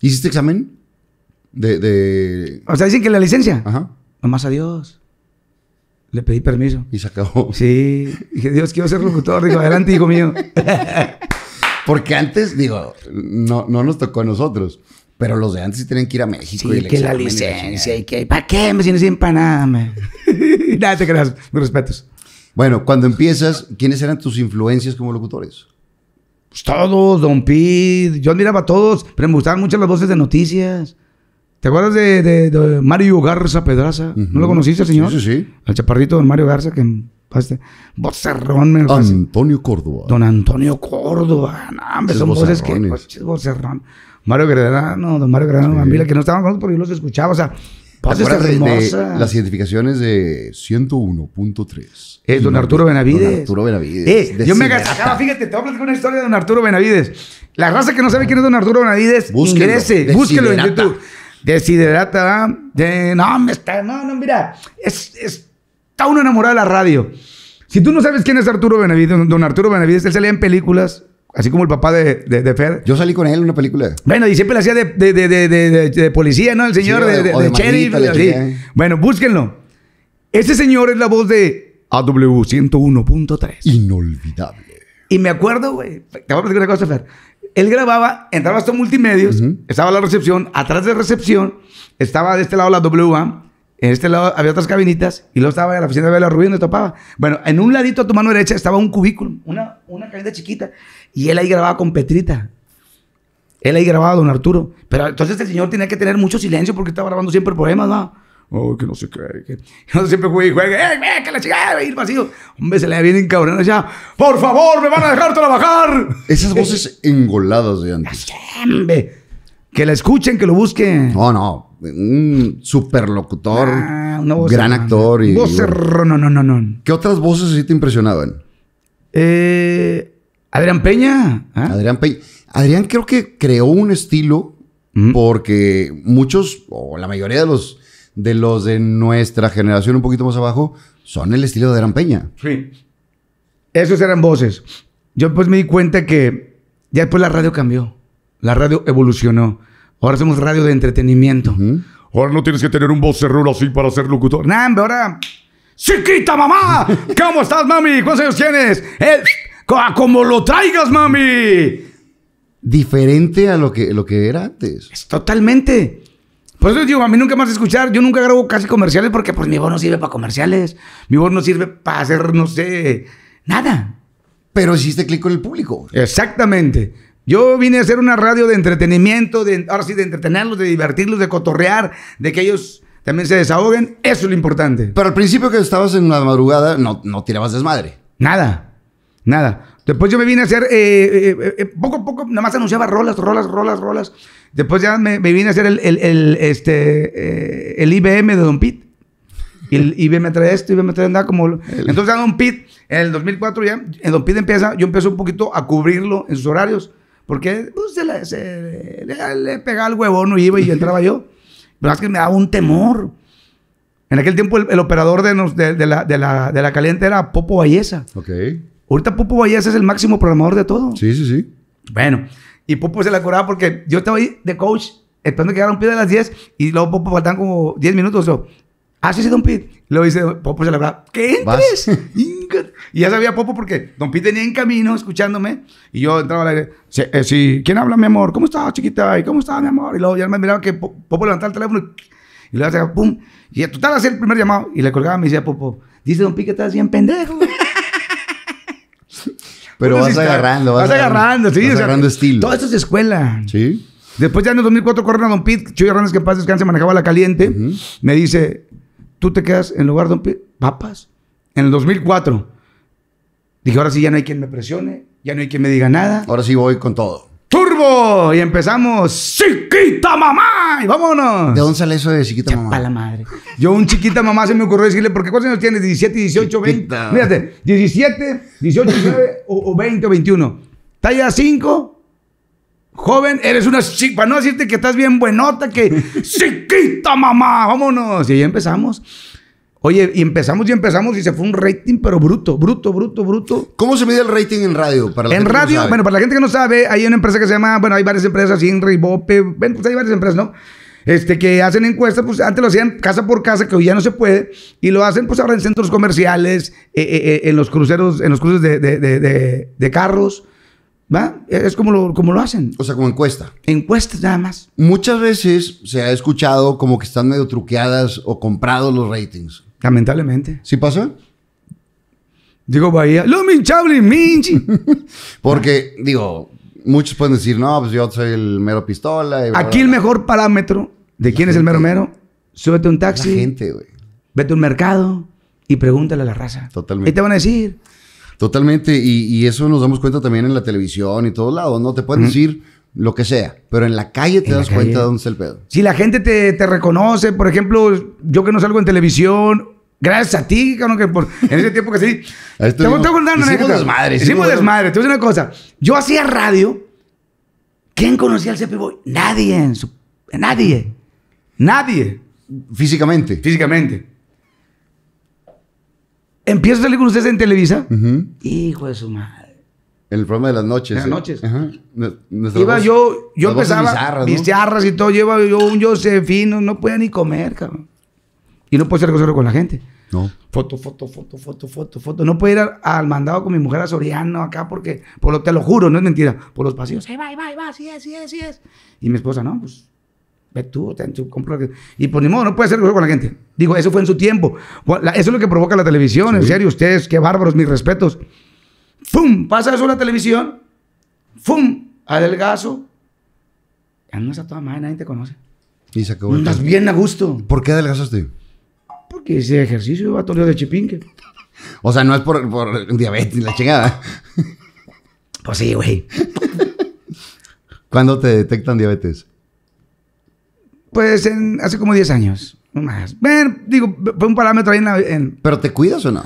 ¿Hiciste examen? De, de... O sea, dicen que la licencia. Ajá. Nomás a Dios. Le pedí permiso. Y se acabó. Sí. Dije, Dios, quiero ser locutor. Digo, adelante, hijo mío. Porque antes, digo, no, no nos tocó a nosotros. Pero los de antes sí tenían que ir a México. y que la licencia y, ¿Para qué? Me si sin para nada, te Mis respetos. Bueno, cuando empiezas, ¿quiénes eran tus influencias como locutores? Pues todos, Don Pete, yo admiraba a todos, pero me gustaban mucho las voces de noticias. ¿Te acuerdas de, Mario Garza Pedraza? ¿No lo conociste, señor? Sí, sí, sí. Al chaparrito don Mario Garza que... Voz vocerrón, me Antonio Córdoba. Don Antonio Córdoba. No, hombre, son voces que... Vocerrón. Mario Gredano, don Mario Gredano, sí. que no estaban con nosotros porque yo los escuchaba. O sea, identificación De las identificaciones de 101.3. Es eh, don Arturo Benavides. Don Arturo Benavides. Eh, yo me agasajaba, fíjate, te voy a platicar una historia de don Arturo Benavides. La raza que no sabe quién es don Arturo Benavides, ingrese, búsquelo en YouTube. Desiderata, de, no, me está, no, no, mira, está uno enamorado de la radio. Si tú no sabes quién es Arturo Benavides, don Arturo Benavides, él lee en películas, Así como el papá de, de, Fer. Yo salí con él en una película. Bueno, y siempre la hacía de, de, policía, ¿no? El señor de, sheriff. ¿eh? Bueno, búsquenlo. Este señor es la voz de AW 101.3. Inolvidable. Y me acuerdo, güey. Te voy a platicar una cosa, Fer. Él grababa, entraba hasta multimedios, estaba la recepción, atrás de recepción, estaba de este lado la WA, en este lado había otras cabinitas y luego estaba en la oficina de Bela Rubio donde topaba. Bueno, en un ladito a tu mano derecha estaba un cubículo, una, una cabina chiquita. Y él ahí grababa con Petrita. Él ahí grababa a don Arturo. Pero entonces el señor tenía que tener mucho silencio porque estaba grabando siempre problemas, ¿no? Ay, oh, que no sé qué. Que... siempre juegue y juega, ¡eh, que la chica ir vacío! Hombre, se le viene encabronado ya. ¡Por favor, me van a dejar trabajar! Esas voces engoladas de antes. ¡Hombre! Que la escuchen, que lo busquen. No, no. Un superlocutor, ah, gran actor. Y, no, no, no, no. ¿Qué otras voces sí te impresionaban? Eh, Adrián Peña. ¿ah? Adrián Peña. Adrián creo que creó un estilo porque muchos, o la mayoría de los, de los de nuestra generación un poquito más abajo, son el estilo de Adrián Peña. Sí. Esos eran voces. Yo pues me di cuenta que ya después la radio cambió. La radio evolucionó. Ahora somos radio de entretenimiento. Ahora no tienes que tener un voz cerrado así para ser locutor. Nah, ahora. ¡Chiquita mamá! ¿Cómo estás, mami? ¿Cuántos años tienes? como lo traigas, mami. Diferente a lo que, lo que era antes. totalmente. Por eso digo, a mí nunca más escuchar. Yo nunca grabo casi comerciales porque pues mi voz no sirve para comerciales. Mi voz no sirve para hacer, no sé, nada. Pero hiciste clic con el público. Exactamente. Yo vine a hacer una radio de entretenimiento, de, ahora sí, de entretenerlos, de divertirlos, de cotorrear, de que ellos también se desahoguen. Eso es lo importante. Pero al principio que estabas en la madrugada, no, no tirabas desmadre. Nada. Nada. Después yo me vine a hacer, eh, eh, eh, poco a poco, nada más anunciaba rolas, rolas, rolas, rolas. Después ya me, vine a hacer el, el, este, el IBM de Don Pete. Y el IBM trae esto, IBM trae nada como... Entonces ya Don Pete, en el 2004 ya, en Don Pete empieza, yo empecé un poquito a cubrirlo en sus horarios. Porque pues, le, pegaba el huevón y iba y entraba yo. Pero es que me daba un temor. En aquel tiempo el, operador de, de, la, de, la, de la caliente era Popo Vallesa. Ok. Ahorita Pupo Valles es el máximo programador de todo. Sí, sí, sí. Bueno, y Pupo se la curaba porque yo estaba ahí de coach esperando que llegara un pit a las 10 y luego Popo faltan como 10 minutos. o ah, sí, sí, Don Pit. Luego dice Popo se la curaba. ¿qué entres? y ya sabía Popo porque Don Pit tenía en camino escuchándome y yo entraba al aire. Eh, sí, ¿Quién habla, mi amor? ¿Cómo estás, chiquita? ¿Y cómo estás, mi amor? Y luego ya me miraba que Popo levantaba el teléfono y, y luego hacía pum. Y total hacía el primer llamado y le colgaba y me decía Popo, dice Don Pit que estás bien pendejo. Pero vas agarrando, vas, agarrando, sí. Vas agarrando estilo. Todo esto es escuela. Sí. Después ya en el 2004 corren a Don Pete, Chuy Hernández, que en paz descanse, manejaba la caliente. Me dice, tú te quedas en lugar de Don Pete, papas. En el 2004. Dije, ahora sí ya no hay quien me presione, ya no hay quien me diga nada. Ahora sí voy con todo y empezamos chiquita mamá vámonos. ¿De dónde sale eso de chiquita Mamá? Para la madre. Yo un chiquita mamá se me ocurrió decirle, ¿por qué ¿cuántos años tienes? 17, 18, 20. Mírate, 17, 18, 19 o, 20 o 21. Talla 5, joven, eres una chica, para no decirte que estás bien buenota, que chiquita mamá, vámonos. Y ahí empezamos. Oye, y empezamos y empezamos y se fue un rating, pero bruto, bruto, bruto, bruto. ¿Cómo se mide el rating en radio? Para en radio, bueno, para la gente que no sabe, hay una empresa que se llama, bueno, hay varias empresas, Inri, Bope, Ven, pues hay varias empresas, ¿no? Este, que hacen encuestas, pues antes lo hacían casa por casa, que hoy ya no se puede, y lo hacen pues ahora en centros comerciales, eh, eh, eh, en los cruceros, en los cruces de, de, de, de carros, ¿va? E, es como lo, como lo hacen. O sea, como encuesta. Encuestas nada más. Muchas veces se ha escuchado como que están medio truqueadas o comprados los ratings. Lamentablemente. ¿Sí pasa? Digo Bahía, lo minchable minchi. Porque, digo, muchos pueden decir, no, pues yo soy el mero pistola. Aquí el mejor parámetro de quién es el mero mero, súbete un taxi. La gente, Vete a un mercado y pregúntale a la raza. Totalmente. Y te van a decir. Totalmente. Y, eso nos damos cuenta también en la televisión y todos lados, ¿no? Te pueden decir lo que sea, pero en la calle te das cuenta de dónde está el pedo. Si la gente te, reconoce, por ejemplo, yo que no salgo en televisión, gracias a ti, que en ese tiempo que sí. te voy a contar una Hicimos desmadre. Hicimos desmadre. Te voy a decir una cosa. Yo hacía radio. ¿Quién conocía al CP Nadie. nadie. Nadie. Físicamente. Físicamente. Empiezo a salir con ustedes en Televisa. Hijo de su madre. En el programa de las noches. las ¿eh? noches. Ajá. iba yo, yo empezaba mis charras y todo, lleva yo un Josefino, no podía ni comer, cabrón. Y no puedo ser cosas con la gente. No. Foto, foto, foto, foto, foto, foto. No puedo ir al mandado con mi mujer a Soriano acá porque, por lo, te lo juro, no es mentira, por los pasillos. Ahí va, ahí va, va, sí es, sí es, sí es. Y mi esposa, no, pues ve tú, te, compro. Y por pues, ni modo, no puede ser cosas con la gente. Digo, eso fue en su tiempo. Eso es lo que provoca la televisión, en serio, ustedes, qué bárbaros, mis respetos. ¡Fum! Pasa eso en la televisión. ¡Fum! Adelgazo. no a toda madre, nadie te conoce. Y se acabó. Estás bien a gusto. ¿Por qué adelgazaste? Porque hice ejercicio, a de chipinque. O sea, no es por, por diabetes, la chingada. Pues sí, güey. ¿Cuándo te detectan diabetes? Pues en, hace como 10 años, más. Ver, digo, fue un parámetro ahí en... ¿Pero te cuidas o no?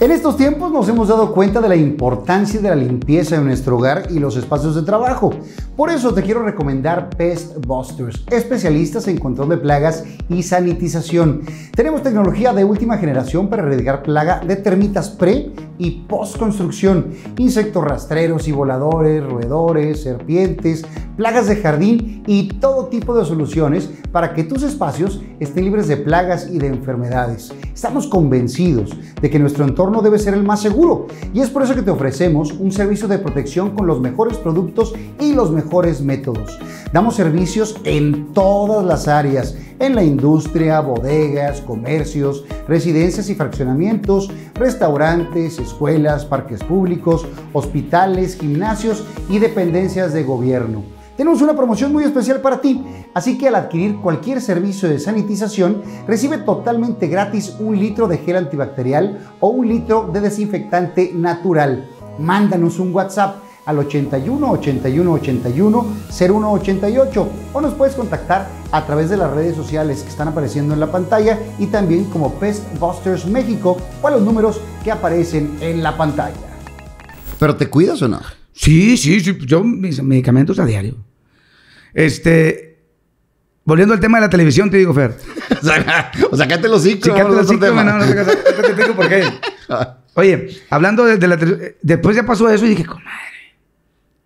En estos tiempos nos hemos dado cuenta de la importancia de la limpieza de nuestro hogar y los espacios de trabajo, por eso te quiero recomendar Pest Busters, especialistas en control de plagas y sanitización. Tenemos tecnología de última generación para erradicar plaga de termitas pre y post construcción, insectos rastreros y voladores, roedores, serpientes, plagas de jardín y todo tipo de soluciones para que tus espacios estén libres de plagas y de enfermedades. Estamos convencidos de que nuestro entorno debe ser el más seguro y es por eso que te ofrecemos un servicio de protección con los mejores productos y los mejores métodos. Damos servicios en todas las áreas, en la industria, bodegas, comercios, residencias y fraccionamientos, restaurantes, escuelas, parques públicos, hospitales, gimnasios y dependencias de gobierno. Tenemos una promoción muy especial para ti, así que al adquirir cualquier servicio de sanitización, recibe totalmente gratis un litro de gel antibacterial o un litro de desinfectante natural. Mándanos un WhatsApp al 81 81 81 0188 o nos puedes contactar a través de las redes sociales que están apareciendo en la pantalla y también como Pest Busters México o los números que aparecen en la pantalla. ¿Pero te cuidas o no? Sí, sí, sí. Yo mis medicamentos a diario. Este, Volviendo al tema de la televisión, te digo, Fer. o sea, o los hijos. Sí, los hijos, no, te tengo por qué. Oye, hablando de, de la... Después ya pasó eso y dije, comadre.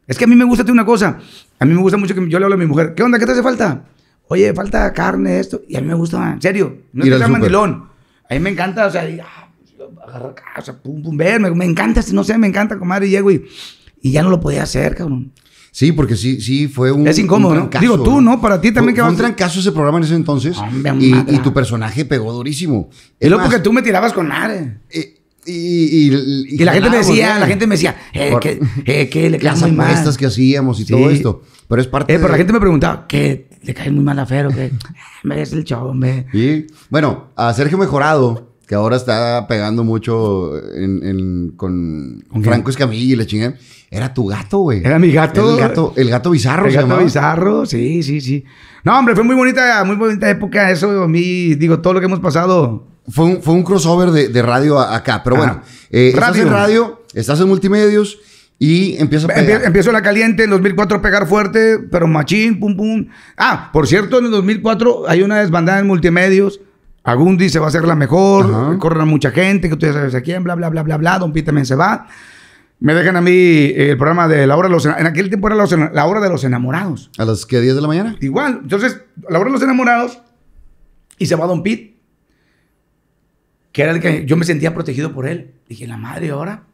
Es que a mí me gusta una cosa. A mí me gusta mucho que yo le hablo a mi mujer. ¿Qué onda? ¿Qué te hace falta? Oye, falta carne, esto. Y a mí me gusta, en serio. No es que sea mandilón. A mí me encanta, o sea, ah, o sea, pum, pum, ver. Me, encanta, no sé, me encanta comer y y, y ya no lo podía hacer, cabrón. Sí, porque sí, sí fue un. Es incómodo, ¿no? Digo tú, ¿no? Para ti también que va. entrar un casos ese programa en ese entonces. y, tu personaje pegó durísimo. Es loco que tú me tirabas con are Eh, y, la gente me decía, la gente me decía, eh, eh que, le cae mal. que hacíamos y todo esto. Pero es parte. Eh, pero la gente me preguntaba, que le cae muy mal a Fero, que merece el show, hombre. Y bueno, a Sergio Mejorado, que ahora está pegando mucho con, Franco Escamilla y la chingada. Era tu gato, güey. Era mi gato. el gato, el gato bizarro, El gato bizarro, sí, sí, sí. No, hombre, fue muy bonita, muy bonita época. Eso, a mí, digo, todo lo que hemos pasado fue un, crossover de, radio acá, pero bueno. Eh, estás en radio, estás en multimedios y empieza a em, pegar. Empiezo la caliente, en 2004 a pegar fuerte, pero machín, pum, pum. Ah, por cierto, en el 2004 hay una desbandada en multimedios. Agundi se va a hacer la mejor, corren a mucha gente, que tú ya sabes a quién, bla, bla, bla, bla, bla. Don Pete también se va. Me dejan a mí eh, el programa de la hora de los... En aquel tiempo era la hora de los enamorados. ¿A las qué? ¿10 de la mañana? Igual. Entonces, la hora de los enamorados y se va Don Pete que era el que yo me sentía protegido por él. Dije, la madre, ahora.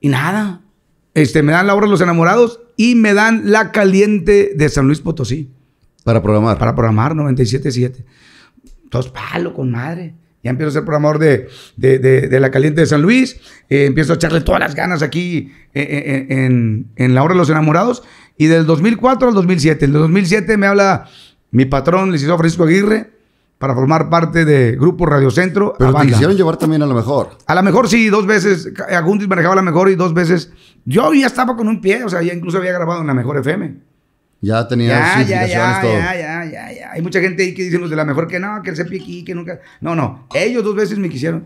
Y nada, este, me dan la obra de Los Enamorados y me dan La Caliente de San Luis Potosí. Para programar. Para programar, 97.7. Todos palo con madre. Ya empiezo a ser programador de, de, de, La Caliente de San Luis. Eh, empiezo a echarle todas las ganas aquí eh, eh, en, La Hora de los Enamorados. Y del 2004 al 2007. En el 2007 me habla mi patrón, licenciado Francisco Aguirre para formar parte de Grupo Radio Centro. Pero quisieron llevar también a lo mejor. A lo mejor sí, dos veces. Eh, Agundis manejaba la mejor y dos veces. Yo ya estaba con un pie, o sea, ya incluso había grabado en la mejor FM. Ya tenía ya, ya, ya, ya, ya, ya, Hay mucha gente ahí que dicen los de la mejor que no, que el CPI aquí, que nunca. No, no. Ellos dos veces me quisieron.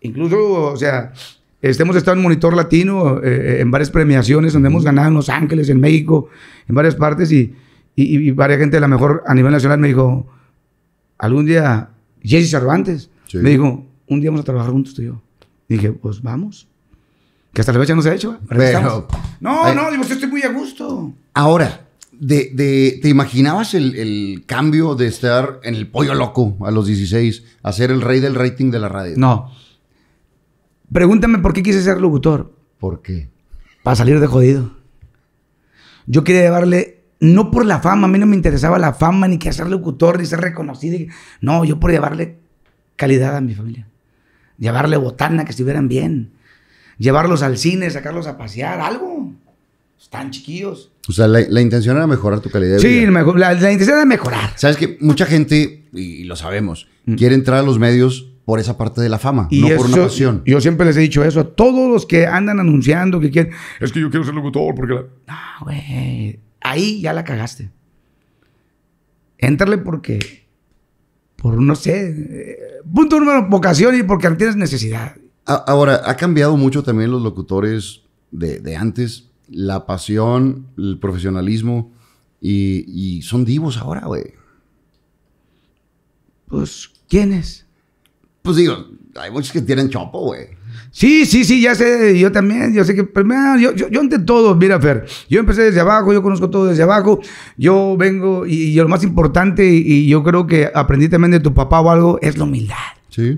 Incluso, o sea, este, hemos estado en Monitor Latino, eh, eh, en varias premiaciones donde hemos ganado en Los Ángeles, en México, en varias partes y, y, y varias gente de la mejor a nivel nacional me dijo, algún día Jesse Cervantes me dijo, un día vamos a trabajar juntos tú y yo. Dije, pues vamos. Que hasta la fecha no se ha hecho. Pero, no, no, digo, yo estoy muy a gusto. Ahora, de, ¿te imaginabas el, el, cambio de estar en el pollo loco a los 16 a ser el rey del rating de la radio? No. Pregúntame por qué quise ser locutor. ¿Por qué? Para salir de jodido. Yo quería llevarle no por la fama, a mí no me interesaba la fama, ni que hacer locutor, ni ser reconocido. No, yo por llevarle calidad a mi familia. Llevarle botana, que estuvieran bien. Llevarlos al cine, sacarlos a pasear, algo. Están chiquillos. O sea, la, intención era mejorar tu calidad de sí, vida. Sí, la, intención era mejorar. Sabes que mucha gente, y lo sabemos, mm. quiere entrar a los medios por esa parte de la fama, no por una pasión. Yo siempre les he dicho eso a todos los que andan anunciando que quieren. Es que yo quiero ser locutor porque. La... No, güey ahí ya la cagaste. Éntrale porque, por no sé, eh, punto número, vocación y porque tienes necesidad. Ahora, ha cambiado mucho también los locutores de, antes, la pasión, el profesionalismo, y, y son divos ahora, güey. Pues, ¿quiénes? Pues digo, hay muchos que tienen chopo, güey. Sí, sí, sí, ya sé, yo también, yo sé que, pues, yo, yo, yo, todo, mira, Fer, yo empecé desde abajo, yo conozco todo desde abajo, yo vengo y, lo más importante, y, yo creo que aprendí también de tu papá o algo, es la humildad.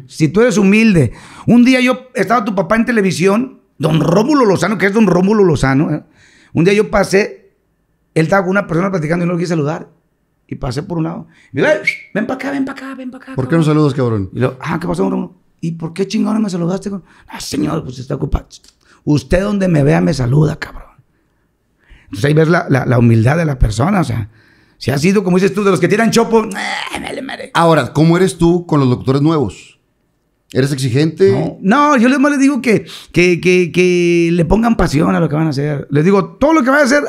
Si tú eres humilde, un día yo estaba tu papá en televisión, don Rómulo Lozano, que es don Rómulo Lozano, ¿eh? un día yo pasé, él estaba con una persona platicando y no lo quise saludar, y pasé por un lado, y dijo, ven para acá, ven para acá, ven para acá. ¿Por qué no saludas, cabrón? Y yo, ah, ¿qué pasó, Rómulo? ¿Y por qué chingón me saludaste? Ah, señor, pues está ocupado. Usted donde me vea me saluda, cabrón. Entonces ahí ves la, la, humildad de la persona, o sea. Si ha sido, como dices tú, de los que tiran chopo, eh, Ahora, ¿cómo eres tú con los doctores nuevos? ¿Eres exigente? No, yo les, más les digo que, que, que, que, le pongan pasión a lo que van a hacer. Les digo, todo lo que van a hacer,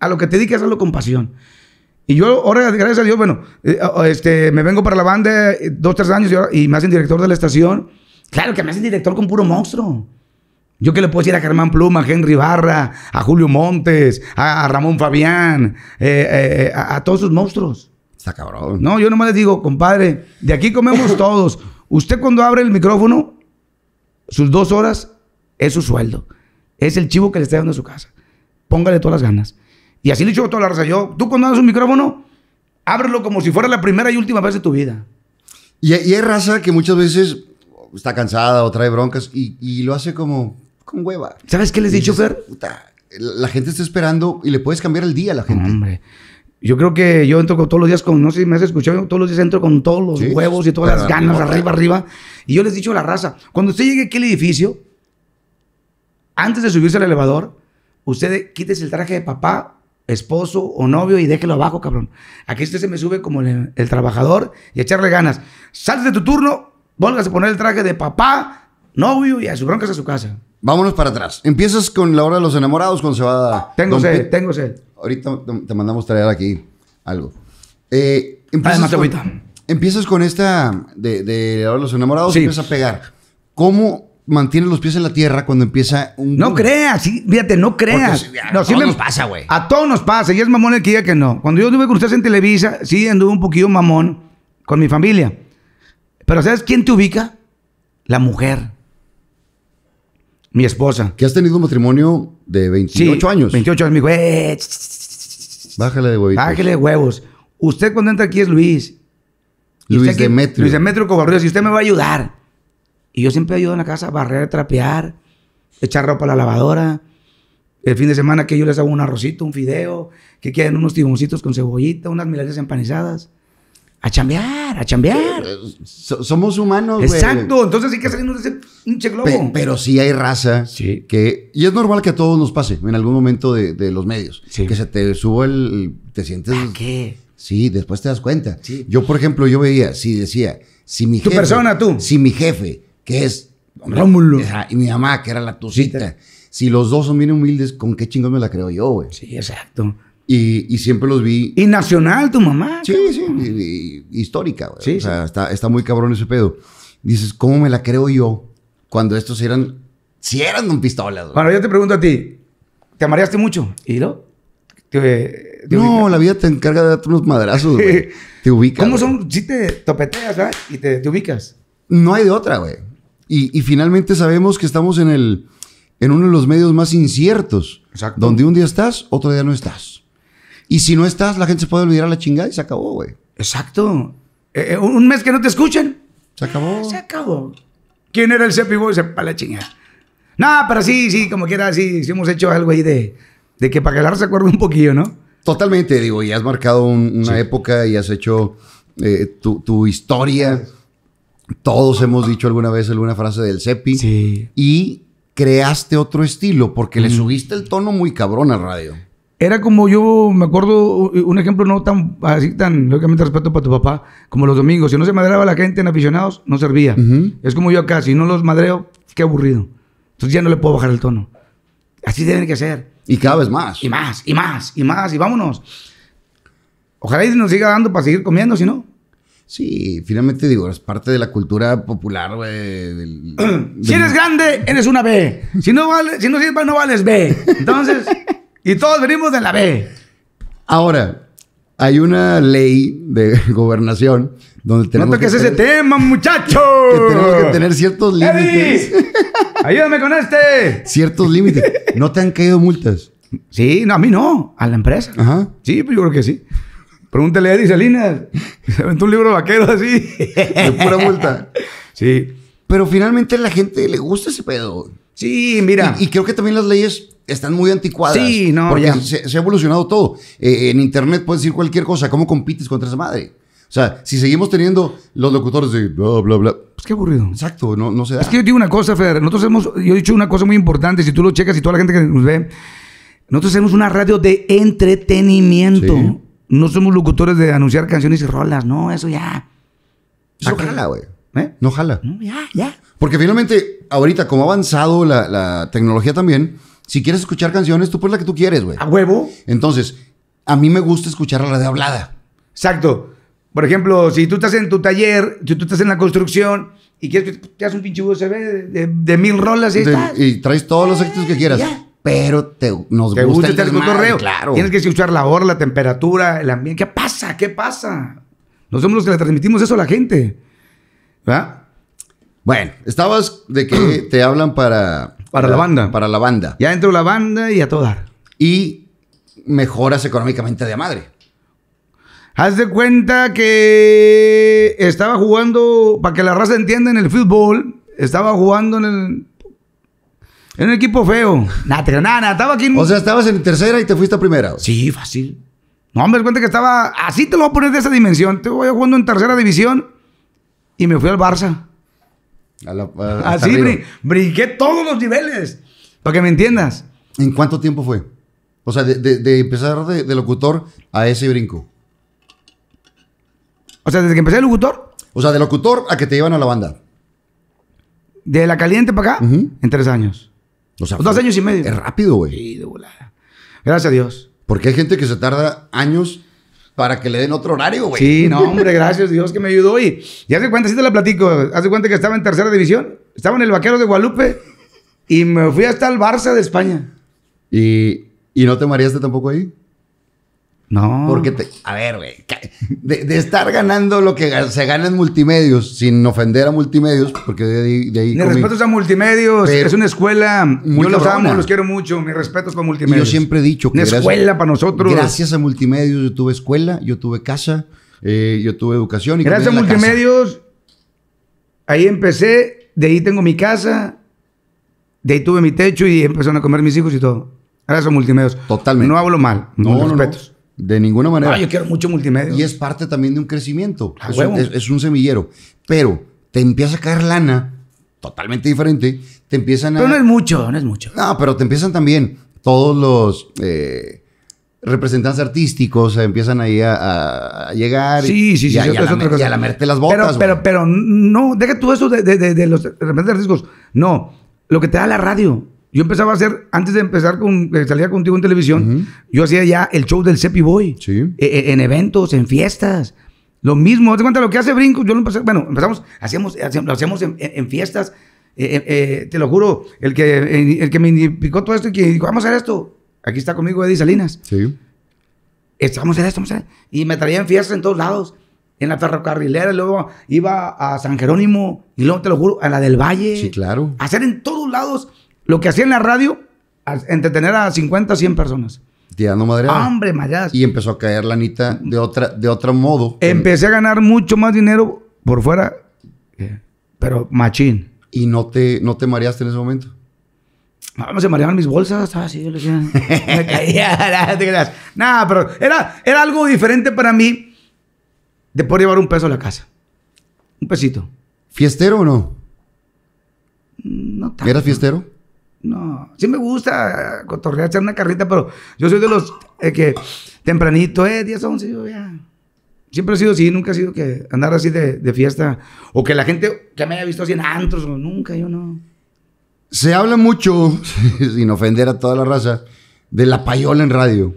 a lo que te dediques, hazlo con pasión. Y yo ahora, gracias a Dios, bueno, eh, oh, oh, este, me vengo para la banda eh, dos, tres años y, me hacen director de la estación. Claro que me hacen director con puro monstruo. Yo qué le puedo decir a Germán Pluma, a Henry Barra, a Julio Montes, a, Ramón Fabián, eh, a, todos sus monstruos. Está cabrón. No, yo nomás les digo, compadre, de aquí comemos todos. Usted cuando abre el micrófono, sus dos horas es su sueldo. Es el chivo que le está dando a su casa. Póngale todas las ganas. Y así le he dicho a toda la raza. Yo, tú cuando das un micrófono, ábrelo como si fuera la primera y última vez de tu vida. Y, hay raza que muchas veces está cansada o trae broncas y, lo hace como con hueva. ¿Sabes qué les he dicho, Fer? la gente está esperando y le puedes cambiar el día a la gente. Hombre. Yo creo que yo entro todos los días con, no sé si me has escuchado, todos los días entro con todos los huevos y todas las ganas, arriba, arriba, Y yo les he dicho a la raza, cuando usted llegue aquí al edificio, antes de subirse al elevador, usted quítese el traje de papá esposo o novio y déjelo abajo, cabrón. Aquí usted se me sube como el, trabajador y echarle ganas. Salte de tu turno, vuelvas a poner el traje de papá, novio y a su broncas a su casa. Vámonos para atrás. Empiezas con la hora de los enamorados cuando se va... Tengo sed, tengo sed. Ahorita te mandamos traer aquí algo. Eh, empiezas, con, empiezas con esta de, la hora de los enamorados y empiezas a pegar. ¿Cómo mantiene los pies en la tierra cuando empieza un. No creas, sí, fíjate, no creas. a no, todos nos pasa, güey. A todos nos pasa, y es mamón el que diga que no. Cuando yo estuve con ustedes en Televisa, sí anduve un poquillo mamón con mi familia. Pero ¿sabes quién te ubica? La mujer. Mi esposa. Que has tenido un matrimonio de 28 años. 28 años. mi güey. Eh, bájale de huevos. Bájale de huevos. Usted cuando entra aquí es Luis. Luis Demetrio. Luis Demetrio Covarrubias, si usted me va a ayudar. Y yo siempre ayudo en la casa a barrer, trapear, echar ropa a la lavadora. El fin de semana que yo les hago un arrocito, un fideo, que queden unos tiboncitos con cebollita, unas milanesas empanizadas. A chambear, a chambear. Eh, eh, somos humanos, güey. Exacto, entonces sí que salimos de ese pinche globo. pero sí hay raza que... Y es normal que a todos nos pase en algún momento de, los medios. Que se te suba el... Te sientes... ¿A qué? Sí, después te das cuenta. Yo, por ejemplo, yo veía, si decía, si mi jefe... Tu persona, tú. Si mi jefe que es Rómulo. y mi mamá, que era la tucita. Si los dos son bien humildes, ¿con qué chingón me la creo yo, güey? Sí, exacto. Y, siempre los vi. Y nacional, tu mamá. Sí, sí, histórica, güey. o sea, está, muy cabrón ese pedo. Dices, ¿cómo me la creo yo cuando estos eran, si eran un pistolas, güey? Bueno, yo te pregunto a ti, ¿te mareaste mucho? ¿Y lo? no, la vida te encarga de darte unos madrazos, güey. te ubicas. ¿Cómo son? Si te topeteas, ¿verdad? Y te, te ubicas. No hay de otra, güey. Y, finalmente sabemos que estamos en, el, en uno de los medios más inciertos. Exacto. Donde un día estás, otro día no estás. Y si no estás, la gente se puede olvidar a la chingada y se acabó, güey. Exacto. Eh, eh, un mes que no te escuchen. Se acabó. Se acabó. ¿Quién era el Cepi Se para la chingada. Nada, pero sí, sí, como quiera, sí, sí hemos hecho algo ahí de, de que para que se acuerde un poquillo, ¿no? Totalmente, digo, y has marcado una época y has hecho eh, tu, tu, historia. Todos hemos dicho alguna vez alguna frase del Cepi. Sí. Y creaste otro estilo porque le subiste el tono muy cabrón a radio. Era como yo, me acuerdo, un ejemplo no tan, así tan, lógicamente respeto para tu papá, como los domingos. Si no se madreaba la gente en aficionados, no servía. Es como yo acá, si no los madreo, qué aburrido. Entonces ya no le puedo bajar el tono. Así deben que ser. Y cada vez más. Y más, y más, y más, y vámonos. Ojalá y nos siga dando para seguir comiendo, si no. Sí, finalmente digo, es parte de la cultura popular, Si eres grande, eres una B. Si no vales, si no vales B. Entonces, y todos venimos de la B. Ahora, hay una ley de gobernación donde tenemos. No toques que ese tema, muchacho. Que tenemos que tener ciertos límites. Ayúdame con este. Ciertos límites. ¿No te han caído multas? Sí, no, a mí no, a la empresa. Ajá. Sí, pues yo creo que sí. Pregúntale a Eddie Salinas. Se aventó un libro vaquero así. De pura multa. Sí. Pero finalmente a la gente le gusta ese pedo. Sí, mira. Y, creo que también las leyes están muy anticuadas. Sí, no. Porque se, ha evolucionado todo. Eh, en internet puedes decir cualquier cosa. ¿Cómo compites contra esa madre? O sea, si seguimos teniendo los locutores de bla, bla, bla. Pues qué aburrido. Exacto, no, se da. Es que yo digo una cosa, Federer. Nosotros hemos, yo he dicho una cosa muy importante. Si tú lo checas y toda la gente que nos ve, nosotros hacemos una radio de entretenimiento. Sí no somos locutores de anunciar canciones y rolas, no, eso ya. Ah, eso no jala, güey. ¿Eh? No jala. ya, ya. Porque finalmente, ahorita, como ha avanzado la, tecnología también, si quieres escuchar canciones, tú pones la que tú quieres, güey. A huevo. Entonces, a mí me gusta escuchar la de hablada. Exacto. Por ejemplo, si tú estás en tu taller, si tú estás en la construcción y quieres que te hagas un pinche USB de, mil rolas y, y traes todos los éxitos que eh, quieras pero te, nos gusta, el cotorreo. Claro. Tienes que escuchar la hora, la temperatura, el ambiente. ¿Qué pasa? ¿Qué pasa? No somos los que le transmitimos eso a la gente. ¿Verdad? Bueno, estabas de que te hablan para... Para, la banda. Para la banda. Ya dentro la banda y a todo dar. Y mejoras económicamente de madre. Haz de cuenta que estaba jugando, para que la raza entienda, en el fútbol, estaba jugando en el era un equipo feo. Nada, nada, nada, estaba aquí. En... O sea, estabas en tercera y te fuiste a primera. Sí, fácil. No, hombre, cuenta que estaba. Así te lo voy a poner de esa dimensión. Te voy jugando en tercera división y me fui al Barça. así brinqué todos los niveles. Para que me entiendas. ¿En cuánto tiempo fue? O sea, de, empezar de, locutor a ese brinco. O sea, desde que empecé de locutor. O sea, de locutor a que te llevan a la banda. De la caliente para acá, en tres años dos años y medio. Es rápido, güey. Sí, volada. Gracias a Dios. Porque hay gente que se tarda años para que le den otro horario, güey. Sí, no, hombre, gracias a Dios que me ayudó. Y, hace cuenta, sí te la platico, hace cuenta que estaba en tercera división, estaba en el Vaquero de Guadalupe y me fui hasta el Barça de España. ¿Y, y no te mareaste tampoco ahí? No. Porque, a ver, güey, de, estar ganando lo que se gana en multimedios, sin ofender a multimedios, porque de, ahí. Mis respetos a multimedios, es una escuela. yo los amo, los quiero mucho. mi respeto es para multimedios. Yo siempre he dicho que. Una escuela para nosotros. Gracias a multimedios, yo tuve escuela, yo tuve casa, eh, yo tuve educación. gracias a multimedios, ahí empecé, de ahí tengo mi casa, de ahí tuve mi techo y empezaron a comer mis hijos y todo. Gracias a multimedios. Totalmente. No hablo mal. No, respetos. De ninguna manera. Ah, yo quiero mucho multimedia. Y es parte también de un crecimiento. es, un, semillero. Pero te empieza a caer lana totalmente diferente. Te empiezan a. Pero no es mucho, no es mucho. No, pero te empiezan también todos los eh, representantes artísticos, empiezan ahí a, a llegar. Sí, sí, sí. Y, a, la, las botas. Pero, pero, pero, no, deja tú eso de, de, de, de los representantes artísticos. No, lo que te da la radio. Yo empezaba a hacer, antes de empezar con, eh, salía contigo en televisión, yo hacía ya el show del sepi Boy. Sí. E, e, en, eventos, en fiestas. Lo mismo, te cuenta lo que hace Brinco? Yo lo empecé, bueno, empezamos, hacíamos, lo hacíamos en, fiestas. Eh, eh, te lo juro, el que, el que me indicó todo esto y que dijo, vamos a hacer esto. Aquí está conmigo Eddie Salinas. Sí. Estamos hacer esto, vamos a hacer. Y me traía en fiestas en todos lados. En la ferrocarrilera, luego iba a San Jerónimo, y luego te lo juro, a la del Valle. Sí, claro. hacer en todos lados lo que hacía en la radio, entretener a 50, 100 personas. Tirando madre. Hombre, Y empezó a caer la anita de, otra, de otro modo. Empecé a ganar mucho más dinero por fuera, eh, pero machín. ¿Y no te, no te mareaste en ese momento? No, se mareaban mis bolsas, estaba ah, así, yo le me nada, pero era, era algo diferente para mí de poder llevar un peso a la casa. Un pesito. ¿Fiestero o no? Mm, no tanto. ¿Eras fiestero? No, sí me gusta cotorrear, echar una carrita, pero yo soy de los eh, que tempranito, eh, 10, 11, yo ya. Siempre ha sido así, nunca ha sido que andar así de, fiesta. O que la gente que me haya visto así en antros, nunca, yo no. Se habla mucho, sin ofender a toda la raza, de la payola en radio.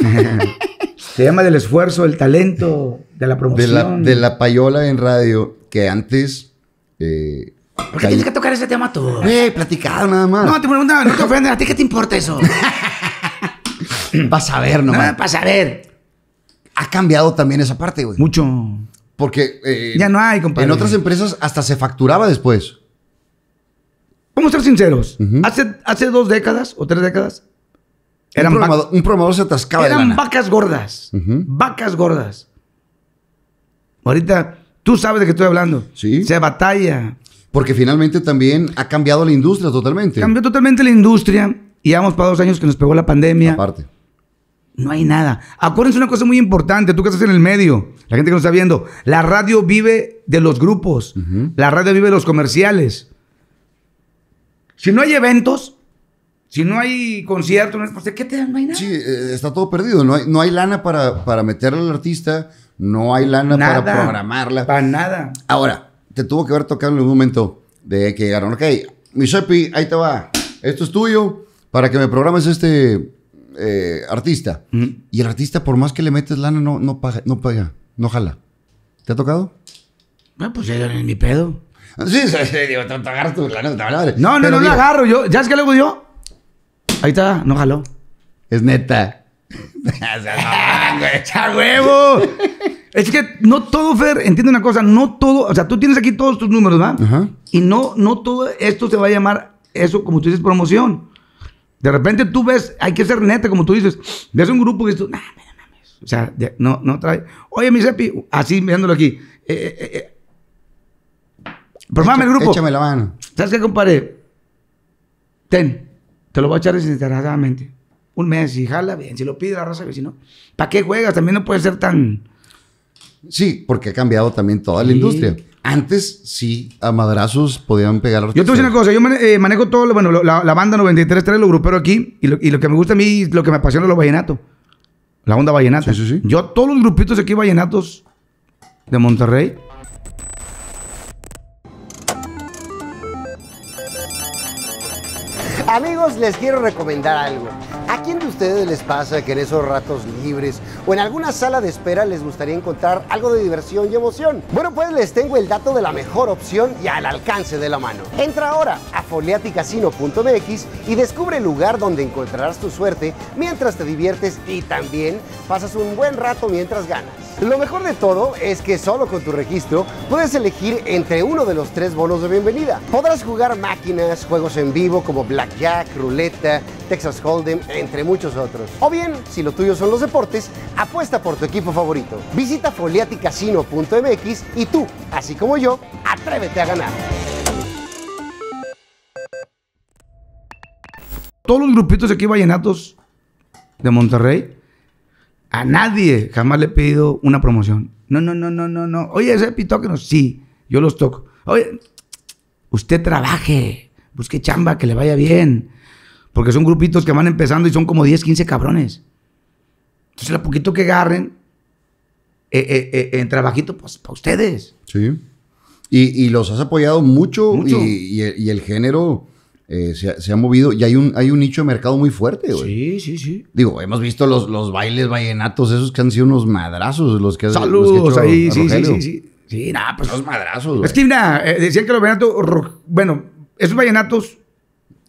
Se llama del esfuerzo, del talento, de la promoción. De la, payola en radio, que antes eh, ¿Por qué tienes que tocar ese tema todo? Eh, platicado nada más. No, te preguntaba, no te ¿a ti qué te importa eso? Vas a ver nomás. No, a ver. Ha cambiado también esa parte, güey. Mucho. Porque. Eh, ya no hay, compadre. En otras empresas hasta se facturaba después. Vamos a ser sinceros. hace, hace dos décadas o tres décadas. Eran un, programador, se atascaba Eran de lana. vacas gordas. Vacas gordas. Ahorita, tú sabes de qué estoy hablando. Sí. Se batalla. Porque finalmente también ha cambiado la industria totalmente. Cambió totalmente la industria. Y vamos para dos años que nos pegó la pandemia. Aparte. No hay nada. Acuérdense una cosa muy importante, tú que estás en el medio, la gente que nos está viendo, la radio vive de los grupos, la radio vive de los comerciales. Si no hay eventos, si no hay conciertos, no ¿qué te dan? Sí, eh, está todo perdido, no hay, lana para, para meterle al artista, no hay lana para programarla. Para nada. Ahora, te tuvo que haber tocado en algún momento de que llegaron, ok, mi Shepi, ahí te va, esto es tuyo para que me programes este eh, artista. Y el artista, por más que le metes lana, no, no, paga, no paga, no jala. ¿Te ha tocado? No, ah, pues ya en mi pedo. Ah, sí, digo, te agarras tu lana, te No, no, no la agarro yo. ¿Ya es que luego yo? Ahí está, no jaló. Es neta. ¡Echa huevo! Es que no todo, Fer, entiende una cosa, no todo, o sea, tú tienes aquí todos tus números, ¿va? Ajá. Y no, no todo esto se va a llamar eso, como tú dices, promoción. De repente tú ves, hay que ser neta, como tú dices, ves un grupo que dices, O sea, no, no trae. Oye, mi Sepi, así mirándolo aquí. Eh, eh, eh, el grupo. Échame la mano. ¿Sabes qué, compadre? Ten, te lo voy a echar desinteresadamente. Un mes, y jala, bien. Si lo pide la raza, Si no, ¿para qué juegas? También no puede ser tan Sí, porque ha cambiado también toda la industria. Antes sí, a madrazos podían pegar. Yo te voy a decir una cosa, yo eh, manejo todo, lo, bueno, la, banda 93.3, lo grupero aquí, y lo, y lo, que me gusta a mí, lo que me apasiona es los vallenatos. La onda vallenata. Sí, sí, Yo todos los grupitos aquí vallenatos de Monterrey. Amigos, les quiero recomendar algo. ¿A quién de ustedes les pasa que en esos ratos libres o en alguna sala de espera les gustaría encontrar algo de diversión y emoción. Bueno, pues les tengo el dato de la mejor opción y al alcance de la mano. Entra ahora a foliaticasino.mx y descubre el lugar donde encontrarás tu suerte mientras te diviertes y también pasas un buen rato mientras ganas. Lo mejor de todo es que solo con tu registro puedes elegir entre uno de los tres bonos de bienvenida. Podrás jugar máquinas, juegos en vivo como blackjack, ruleta, Texas Hold'em, entre muchos otros. O bien, si lo tuyo son los deportes, Apuesta por tu equipo favorito. Visita foliaticasino.mx y tú, así como yo, atrévete a ganar. Todos los grupitos de aquí vallenatos de Monterrey, a nadie jamás le he pedido una promoción. No, no, no, no, no, no. Oye, ese que no. sí, yo los toco. Oye, usted trabaje, busque chamba, que le vaya bien. Porque son grupitos que van empezando y son como 10, 15 cabrones. Entonces, lo poquito que agarren eh, eh, eh, en trabajito, pues para ustedes. Sí. Y, y los has apoyado mucho, Y, y, el género se ha, se, ha, movido y hay un, hay un nicho de mercado muy fuerte, güey. Sí, sí, sí. Digo, hemos visto los, los bailes vallenatos, esos que han sido unos madrazos los que, Saludos, ahí, sí, sí, sí, sí. Sí, nada, pues. Los madrazos, güey. Es que, nada, decían que los vallenatos. Bueno, esos vallenatos.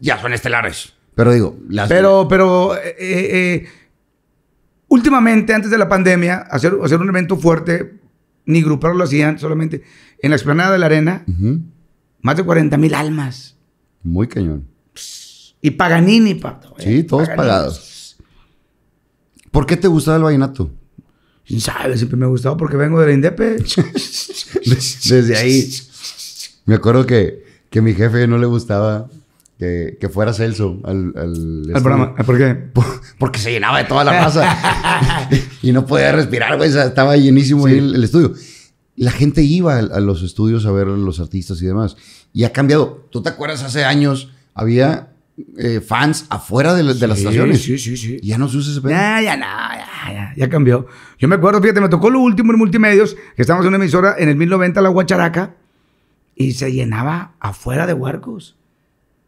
Ya son estelares. Pero digo, las. Pero, pero. Últimamente, antes de la pandemia, hacer, hacer un evento fuerte, ni gruparlo lo hacían, solamente en la explanada de la arena, más de 40 mil almas. Muy cañón. y Paganini, pato. Eh, sí, todos pagados. ¿Por qué te gustaba el vainato? ¿Sabes? Siempre me ha gustado porque vengo de la Indepe. Desde ahí. Me acuerdo que, que mi jefe no le gustaba que, fuera Celso al, programa. ¿Por qué? porque se llenaba de toda la masa y no podía respirar, güey. estaba llenísimo el, estudio. La gente iba a, los estudios a ver a los artistas y demás. Y ha cambiado. ¿Tú te acuerdas hace años? Había eh, fans afuera de, las estaciones. Sí, sí, sí. ya no se usa ese pedo. Ya, ya, ya, ya, cambió. Yo me acuerdo, fíjate, me tocó lo último en multimedios, que estábamos en una emisora en el 1090, La Guacharaca, y se llenaba afuera de huercos.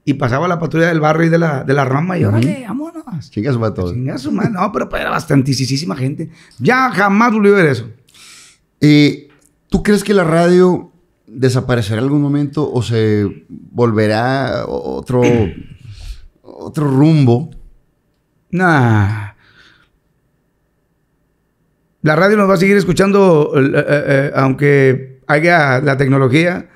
Y pasaba la patrulla del barrio y de la, de la Vale, y órale, vámonos. Chinga su todo. Chinga su No, pero era bastantísima gente. Ya jamás volví a ver eso. Eh, ¿Tú crees que la radio desaparecerá en algún momento o se volverá otro, otro rumbo? Nah. La radio nos va a seguir escuchando, eh, eh, eh, aunque haya la tecnología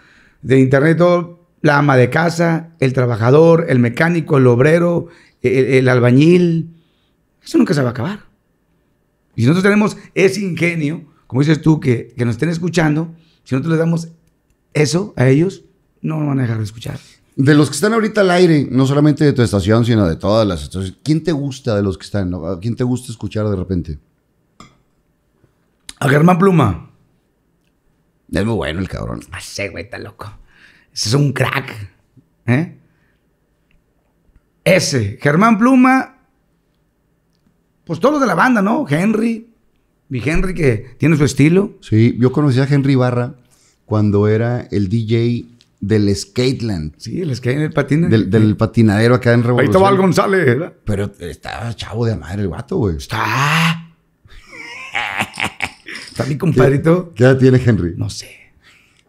de internet, todo la ama de casa, el trabajador, el mecánico, el obrero, e-, e-, el, albañil. Eso nunca se va a acabar. Y si nosotros tenemos ese ingenio, como dices tú, que, que nos estén escuchando, si nosotros les damos eso a ellos, no van a dejar de escuchar. De los que están ahorita al aire, no solamente de tu estación, sino de todas las estaciones, ¿quién te gusta de los que están? ¿A quién te gusta escuchar de repente? A Germán Pluma. Es muy bueno el cabrón. A güey, está loco. Ese es un crack. ¿eh? Ese, Germán Pluma, pues todos los de la banda, ¿no? Henry, mi Henry que tiene su estilo. Sí, yo conocí a Henry Barra cuando era el DJ del Skateland. Sí, el Skateland el Del, patinadero acá en Revolución. Ahí estaba González, ¿verdad? Pero estaba chavo de madre el guato, güey. Está. Está mi compadrito. ¿Qué edad tiene Henry? No sé.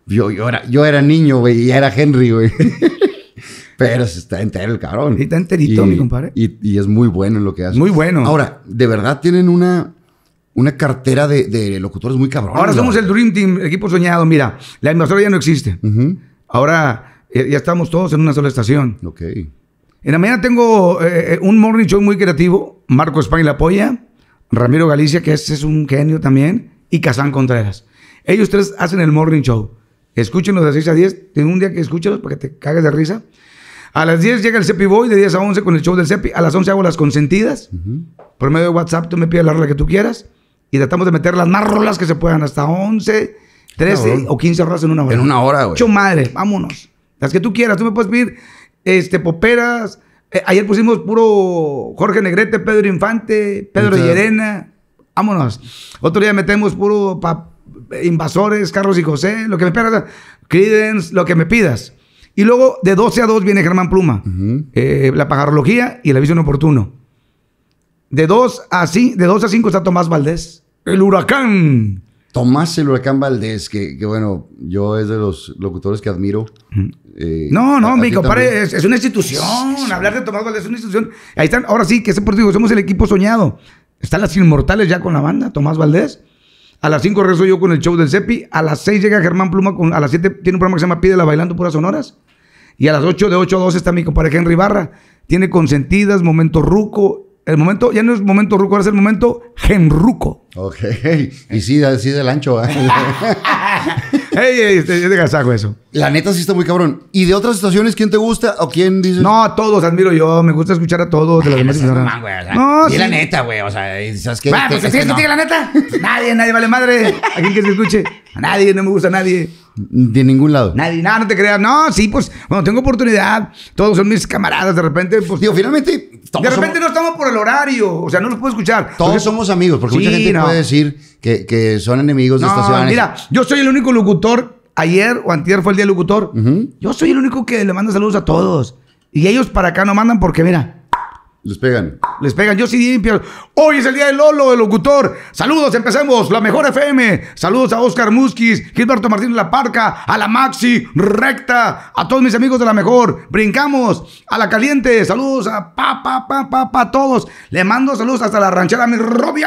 Yo, era, niño, güey, y era Henry, güey. Pero se está entero el cabrón. está enterito, mi compadre. Y, es muy bueno en lo que hace. Muy bueno. Ahora, de verdad tienen una, una cartera de, locutores muy cabrón. Ahora somos el Dream Team, equipo soñado. Mira, la invasora ya no existe. Ahora eh, ya estamos todos en una sola estación. Ok. En la mañana tengo eh, eh, un morning show muy creativo. Marco España la apoya. Ramiro Galicia, que es, es un genio también. Y Kazán Contreras. Ellos tres hacen el morning show escúchenos de 6 a 10. Tengo un día que escúchenlos para que te cagues de risa. A las 10 llega el Cepi Boy, de 10 a 11 con el show del Cepi. A las 11 hago las consentidas. Por medio de WhatsApp tú me pides la rola que tú quieras. Y tratamos de meter las más rolas que se puedan. Hasta 11, 13 o 15 rolas en una hora. En una hora, güey. Mucho madre, vámonos. Las que tú quieras. Tú me puedes pedir este, poperas. Eh, ayer pusimos puro Jorge Negrete, Pedro Infante, Pedro Llerena. Vámonos. Otro día metemos puro pa Invasores, Carlos y José, lo que me pidas, Credence, lo que me pidas. Y luego de 12 a 2 viene Germán Pluma, eh, la pajarología y el aviso inoportuno. De 2 a 5, de 2 a 5 está Tomás Valdés, el huracán. Tomás el huracán Valdés, que, bueno, yo es de los locutores que admiro. Eh, no, no, mi compadre, es, una institución. Hablar de Tomás Valdés es una institución. Ahí están, ahora sí, que es el somos el equipo soñado. Están las inmortales ya con la banda, Tomás Valdés. A las 5 regreso yo con el show del Cepi. A las 6 llega Germán Pluma. Con, a las 7 tiene un programa que se llama Pídela Bailando Puras Sonoras. Y a las 8, de 8 a 12 está mi compadre Henry Barra. Tiene consentidas, momento ruco. El momento, ya no es momento ruco, ahora es el momento genruco. Ok. Y sí, sí del ancho. ¿eh? Ey, es de casaco eso. La neta sí está muy cabrón. ¿Y de otras estaciones quién te gusta o quién dices? No, a todos admiro yo. Me gusta escuchar a todos de las demás No, no, y la neta, güey. O sea, ¿sabes qué? Vamos, pues, ¿qué, qué, la neta? Nadie, nadie vale madre. ¿A Aquí que se escuche. A nadie, no me gusta a nadie. De ningún lado. Nadie, nada, no te creas. No, sí, pues Bueno, tengo oportunidad, todos son mis camaradas. De repente, pues. finalmente. De repente no estamos por el horario. O sea, no los puedo escuchar. Todos somos amigos, porque mucha gente puede decir que, son enemigos de esta ciudad. Mira, yo soy el único locutor. Ayer o antier fue el día locutor. Yo soy el único que le manda saludos a todos. Y ellos para acá no mandan porque, mira, les pegan. Les pegan. Yo sí limpio. Hoy es el día del Lolo, el locutor. Saludos, empecemos. La mejor FM. Saludos a Oscar Musquiz, Gilberto Martínez La Parca, a la Maxi Recta, a todos mis amigos de la mejor. Brincamos a la caliente. Saludos a pa, pa, pa, pa, todos. Le mando saludos hasta la ranchera, mi Robbie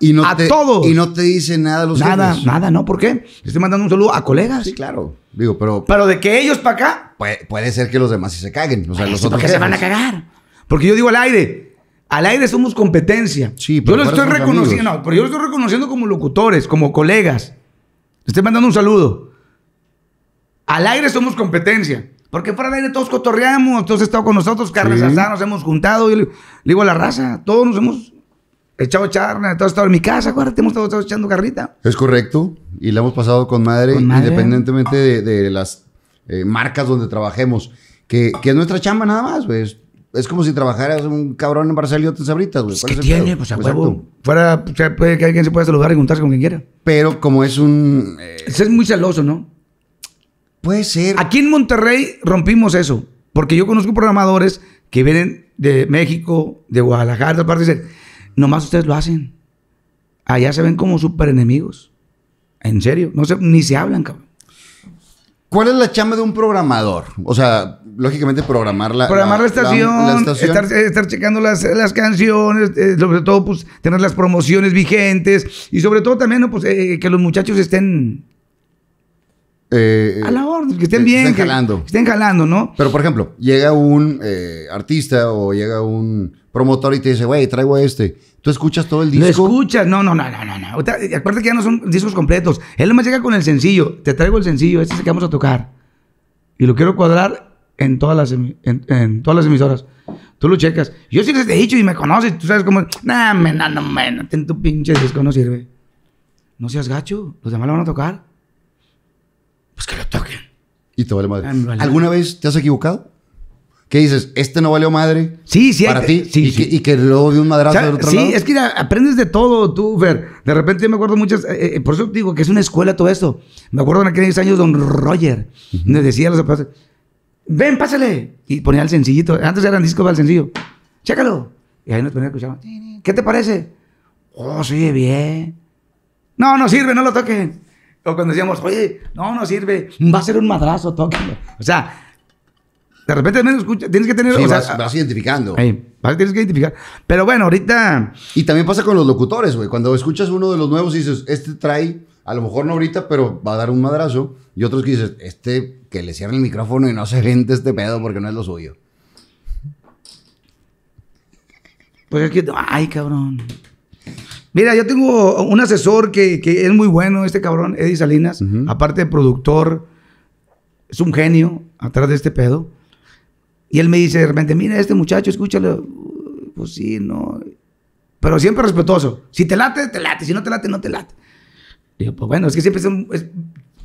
Y no a todos. Y no te dice nada los Nada, nada, ¿no? ¿Por qué? Estoy mandando un saludo a colegas. Sí, claro. Digo, pero. Pero de que ellos para acá. Puede, ser que los demás sí se caguen. O sea, los otros. Que se van a cagar. Porque yo digo al aire, al aire somos competencia. yo lo estoy reconociendo, no, yo estoy reconociendo como locutores, como colegas. Les estoy mandando un saludo. Al aire somos competencia. Porque fuera del aire todos cotorreamos, todos han estado con nosotros, carnes asadas, nos hemos juntado. Yo le, digo a la raza, todos nos hemos echado charla, todos estado en mi casa, acuérdate, hemos estado echando carrita. Es correcto, y la hemos pasado con madre, independientemente de, las eh, marcas donde trabajemos, que, que, es nuestra chamba nada más, pues. Es como si trabajaras un cabrón en Barcelona y Sabritas, güey. Pues, ¿Qué tiene? Pues a huevo. Fuera, puede que alguien se pueda saludar y juntarse con quien quiera. Pero como es un. Eh, es muy celoso, ¿no? Puede ser. Aquí en Monterrey rompimos eso. Porque yo conozco programadores que vienen de México, de Guadalajara, de partes. Dicen, nomás ustedes lo hacen. Allá se ven como súper enemigos. En serio. No se, ni se hablan, cabrón. ¿Cuál es la chamba de un programador? O sea, lógicamente programar la, programar la, estación, Estar, checando las, canciones, eh, sobre todo pues tener las promociones vigentes y sobre todo también pues, eh, eh, que los muchachos estén eh, a la eh, orden, que estén bien. que, estén jalando, ¿no? Pero, por ejemplo, llega un eh, artista o llega un promotor y te dice, güey, traigo este. ¿Tú escuchas todo el disco? Lo escuchas, no, no, no, no, no. Aparte que ya no son discos completos. Él me llega con el sencillo. Te traigo el sencillo, este es el que vamos a tocar. Y lo quiero cuadrar en todas las, en, todas las emisoras. Tú lo checas. Yo sí les he dicho y me conoces, tú sabes cómo. no, mena, no, ten tu pinche disco, no sirve. No seas gacho, los demás lo van a tocar pues que lo toquen. Y te vale madre. Ah, ¿Alguna vez te has equivocado? ¿Qué dices? Este no valió madre. Sí, sí. Para eh, ti. y, Que, luego de un madrazo de otro sí, lado. Sí, es que aprendes de todo tú, Fer. De repente yo me acuerdo muchas. Eh, eh, por eso digo que es una escuela todo esto. Me acuerdo en aquellos años, don Roger me decía a los papás: Ven, pásale. Y ponía el sencillito. Antes eran discos sencillo. Chécalo. Y ahí nos ponía a escuchar. ¿Qué te parece? Oh, sí, bien. No, no sirve, no lo toquen. O cuando decíamos, oye, no, no sirve, va a ser un madrazo, tóquenlo. O sea, de repente escucha, tienes que tener. vas, sea, vas, identificando. tienes que identificar. Pero bueno, ahorita. Y también pasa con los locutores, güey. Cuando escuchas uno de los nuevos y dices, este trae, a lo mejor no ahorita, pero va a dar un madrazo. Y otros que dices, este, que le cierren el micrófono y no se vente este pedo porque no es lo suyo. Pues es que, ay, cabrón. Mira, yo tengo un asesor que, que es muy bueno, este cabrón, Eddie Salinas, aparte de productor, es un genio atrás de este pedo. Y él me dice de repente, mira, este muchacho, escúchalo. Pues sí, no. Pero siempre respetuoso. Si te late, te late. Si no te late, no te late. Digo, pues bueno, es que siempre es,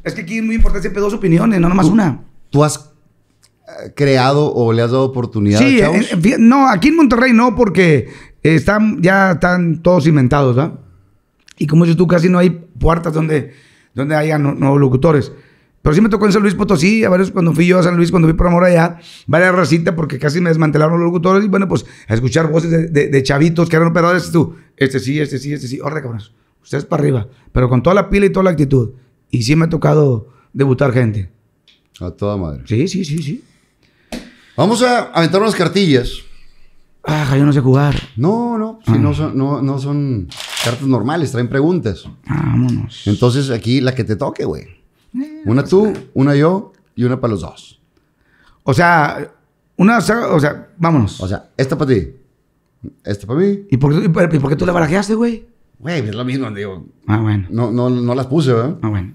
es, que aquí es muy importante siempre dos opiniones, no nomás una. ¿Tú has eh, creado o le has dado oportunidad a chavos? no, aquí en Monterrey no, porque están, ya están todos inventados, ¿verdad? ¿ah? Y como dices tú, casi no hay puertas donde, donde haya no, locutores. Pero sí me tocó en San Luis Potosí, a varios, cuando fui yo a San Luis, cuando fui por amor allá, varias racitas porque casi me desmantelaron los locutores y bueno, pues a escuchar voces de, chavitos que eran operadores, tú, este sí, este sí, este sí, órale cabrones, ustedes para arriba, pero con toda la pila y toda la actitud. Y sí me ha tocado debutar gente. A toda madre. Sí, sí, sí, sí. Vamos a aventar unas cartillas. Ah, yo no sé jugar. No, no, no, ah. son, no, no, son cartas normales, traen preguntas. Vámonos. Entonces aquí la que te toque, güey. Eh, una tú, una yo y una para los dos. O sea, una, o sea, vámonos. O sea, esta para ti, esta para mí. ¿Y por, qué tú la barajeaste, güey? Güey, es lo mismo, digo. Ah, bueno. No, no, no las puse, ¿verdad? Ah, bueno.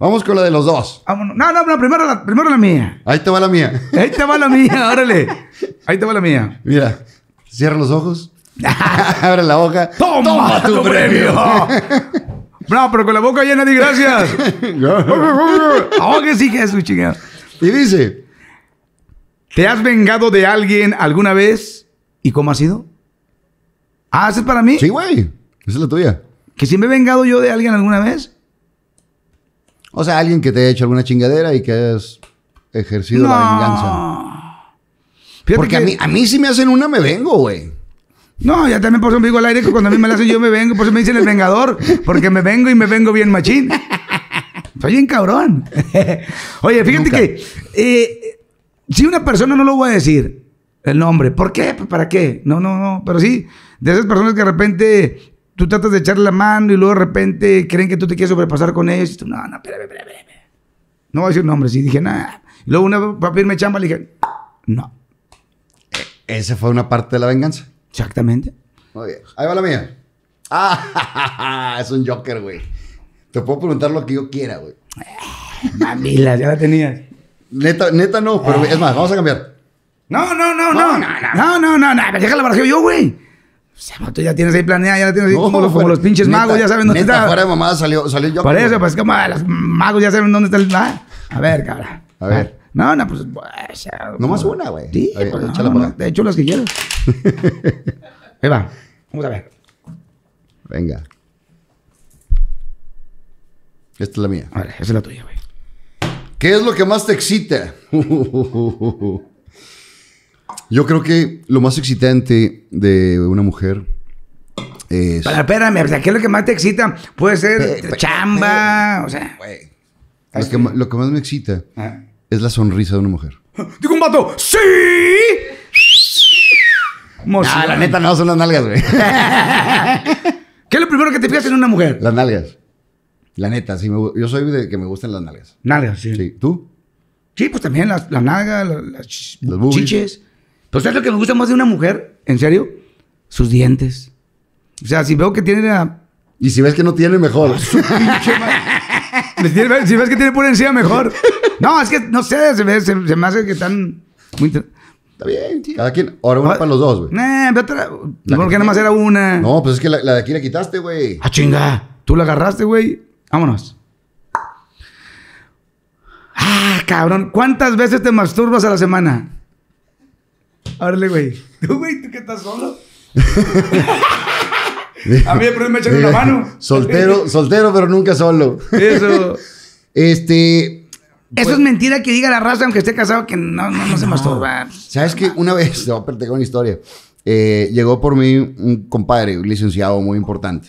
Vamos con la de los dos. Vámonos. No, no, no, primero la, primero la mía. Ahí te va la mía. Ahí te va la mía, órale. Ahí te va la mía. Mira, Cierra los ojos. Abre la boca. ¡Toma, tu, premio! No, pero con la boca llena de gracias. ¡Oh, que sí, Jesús, chingado. Y dice: ¿Te has vengado de alguien alguna vez? ¿Y cómo ha sido? Ah, es para mí? Sí, güey. Esa es la tuya. ¿Que si me he vengado yo de alguien alguna vez? O sea, alguien que te haya hecho alguna chingadera y que has ejercido la venganza. Porque a, mí, a mí si me hacen una, me vengo, güey. No, ya también por eso me digo al aire que cuando a mí me la hacen yo me vengo, por eso me dicen el vengador, porque me vengo y me vengo bien machín. Soy bien cabrón. Oye, fíjate que eh, si una persona no lo voy a decir el nombre, ¿por qué? Pues, ¿Para qué? No, no, no, pero sí, de esas personas que de repente tú tratas de echarle la mano y luego de repente creen que tú te quieres sobrepasar con ellos y tú, no, no, espérame, espérame, espérame. No voy a decir nombre, sí, dije, nada. luego una para pedirme chamba le dije, no. Esa fue una parte de la venganza. Exactamente. Muy bien. Ahí va la mía. Ah, es un Joker, güey. Te puedo preguntar lo que yo quiera, güey. Ah, Mamila, ya la tenías. Neta, neta no, pero ah. es más, vamos a cambiar. No, no, no, no. No, no, no, no. no, Deja la yo, güey. O sea, ya tienes ahí planeada, ya la tienes ahí como, los, pinches magos, ya saben dónde neta, está. fuera de mamada salió, salió Joker. Por eso, pues como los magos ya saben dónde está el... Ah. A ver, cabrón. A ver. No, no, pues. Nomás pues, una, güey. Sí, pues, no, de hecho, las que quieras. Venga, Vamos a ver. Venga. Esta es la mía. Vale, esa es la tuya, güey. ¿Qué es lo que más te excita? Yo creo que lo más excitante de una mujer es. Pero espérame, o sea, ¿qué es lo que más te excita? Puede ser chamba, o sea. Lo que, lo que, más me excita. Ah es la sonrisa de una mujer. Digo un vato, ¡sí! No, la neta no, son las nalgas, güey. ¿Qué es lo primero que te fijas en una mujer? Las nalgas. La neta, sí, yo soy de que me gustan las nalgas. Nalgas, sí. sí. ¿Tú? Sí, pues también las, nalgas, las, chiches. Pero ¿sabes lo que me gusta más de una mujer? ¿En serio? Sus dientes. O sea, si veo que tiene la... Y si ves que no tiene, mejor. Ah, si ves que tiene por encima, mejor. No, es que no sé, se me, me hace que están muy. Está bien, tío. Cada quien. Ahora una ah. para los dos, güey. Nah, otra. ¿Por qué nada más era una? No, pues es que la, de aquí la quitaste, güey. Ah, chinga. Tú la agarraste, güey. Vámonos. Ah, cabrón. ¿Cuántas veces te masturbas a la semana? Ábrele, güey. Tú, güey, tú qué estás solo. a mí me echan la mano. Soltero, soltero, pero nunca solo. Eso. Este. Eso pues- es mentira que diga la raza, aunque esté casado, que no, no, no se masturba. ¿Sabes qué? Una vez, no, pertenecer con una historia. Eh, llegó por mí un compadre, un licenciado muy importante.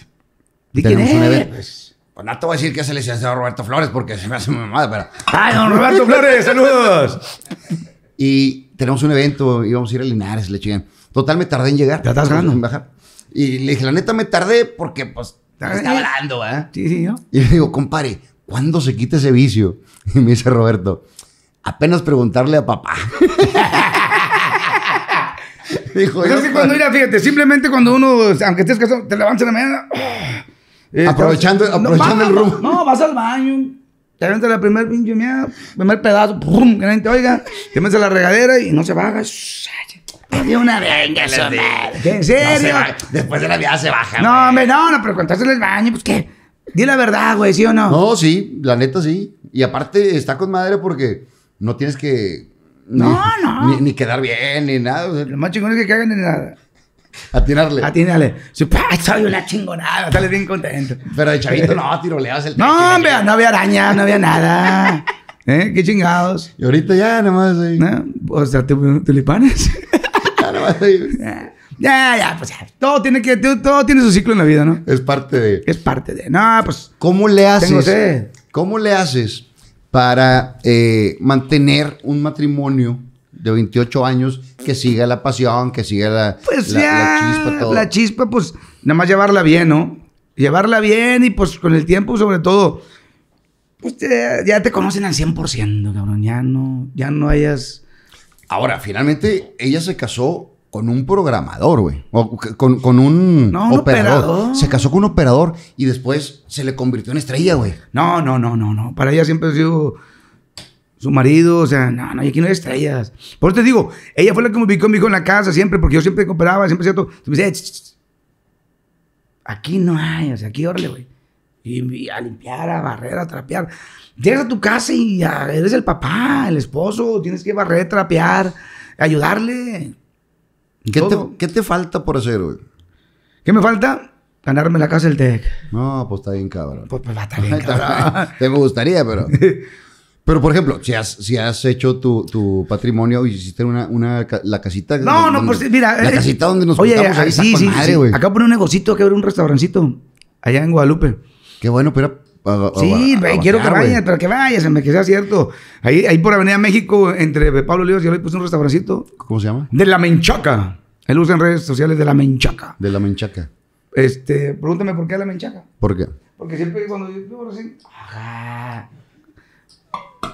¿De quién es? Pues, pues, no voy a decir que es el licenciado Roberto Flores porque se me hace muy mal, pero... ¡Ay, don Roberto Flores! ¡Saludos! y tenemos un evento, íbamos a ir a Linares, le chingan. Total, me tardé en llegar. Ya estás ganando. Y le dije, la neta, me tardé porque, pues, estaba hablando, ¿eh? Sí, sí, yo. Y le digo, compadre, ¿cuándo se quita ese vicio? Y me dice Roberto, apenas preguntarle a papá. Dijo, yo, pues cuando mira, fíjate, simplemente cuando uno, aunque estés casado, te levantas en la mañana. Eh, aprovechando aprovechando el rumbo. No, vas al baño. Te aventas la primer pinche mía, primer pedazo, ¡pum! que nadie te oiga, te metes a la regadera y no se baja. Había una venga, ¿En serio? Después de la vida se baja. No, hombre, no, no, pero cuando estás en el baño, pues qué. Di la verdad, güey, ¿sí o no? No, sí, la neta sí. Y aparte está con madre porque no tienes que. No, ni, no. Ni, quedar bien, ni nada. Lo más chingón es que cagan ni nada. Atinarle. Atinarle. Soy una chingonada. Sale bien contento. Pero de chavito no, tiroleas el No, no había araña, no había nada. ¿Eh? Qué chingados. Y ahorita ya, nomás. Ahí. O sea, tulipanes. ya, ahí. Ah. Ya, ya, pues ya. Todo tiene, que, todo tiene su ciclo en la vida, ¿no? Es parte de. Es parte de. No, pues. ¿Cómo le haces? ¿Cómo le haces para eh, mantener un matrimonio de 28 años que siga la pasión, que siga la, pues la, ya, la chispa, todo? La chispa, pues, nada más llevarla bien, ¿no? Llevarla bien y pues con el tiempo, sobre todo. Pues ya, te conocen al 100%, cabrón. Ya no, ya no hayas. Ahora, finalmente, ella se casó con un programador, güey. O con, un, operador. Se casó con un operador y después se le convirtió en estrella, güey. No, no, no, no, no. Para ella siempre ha sido su marido, o sea, no, no, y aquí no hay estrellas. Por eso te digo, ella fue la que me ubicó, conmigo en la casa siempre, porque yo siempre cooperaba, siempre cierto. Me aquí no hay, o sea, aquí órale, güey. Y, a limpiar, a barrer, a trapear. Llegas a tu casa y eres el papá, el esposo, tienes que barrer, trapear, ayudarle. ¿Qué te, ¿Qué te, falta por hacer, güey? ¿Qué me falta? Ganarme la casa del TEC. No, pues está bien cabrón. Pues, pues va a estar bien cabrón. te me gustaría, pero... Pero, por ejemplo, si has, si has hecho tu, tu patrimonio y hiciste una, una, la casita... No, no, pues mira... La eh, casita donde nos oye, juntamos, ahí ah, sí, sí, madre, sí. Acá pone un negocito, que abre un restaurancito. Allá en Guadalupe. Qué bueno, pero Sí, quiero que vayas, pero que vayas, que sea cierto. Ahí, por Avenida México, entre Pablo Olivas y yo le puse un restaurancito. ¿Cómo se llama? De la Menchaca. Él usa en redes sociales de la Menchaca. De la Menchaca. Este, pregúntame por qué la Menchaca. ¿Por qué? Porque siempre cuando yo estoy así, ajá, ¡ah!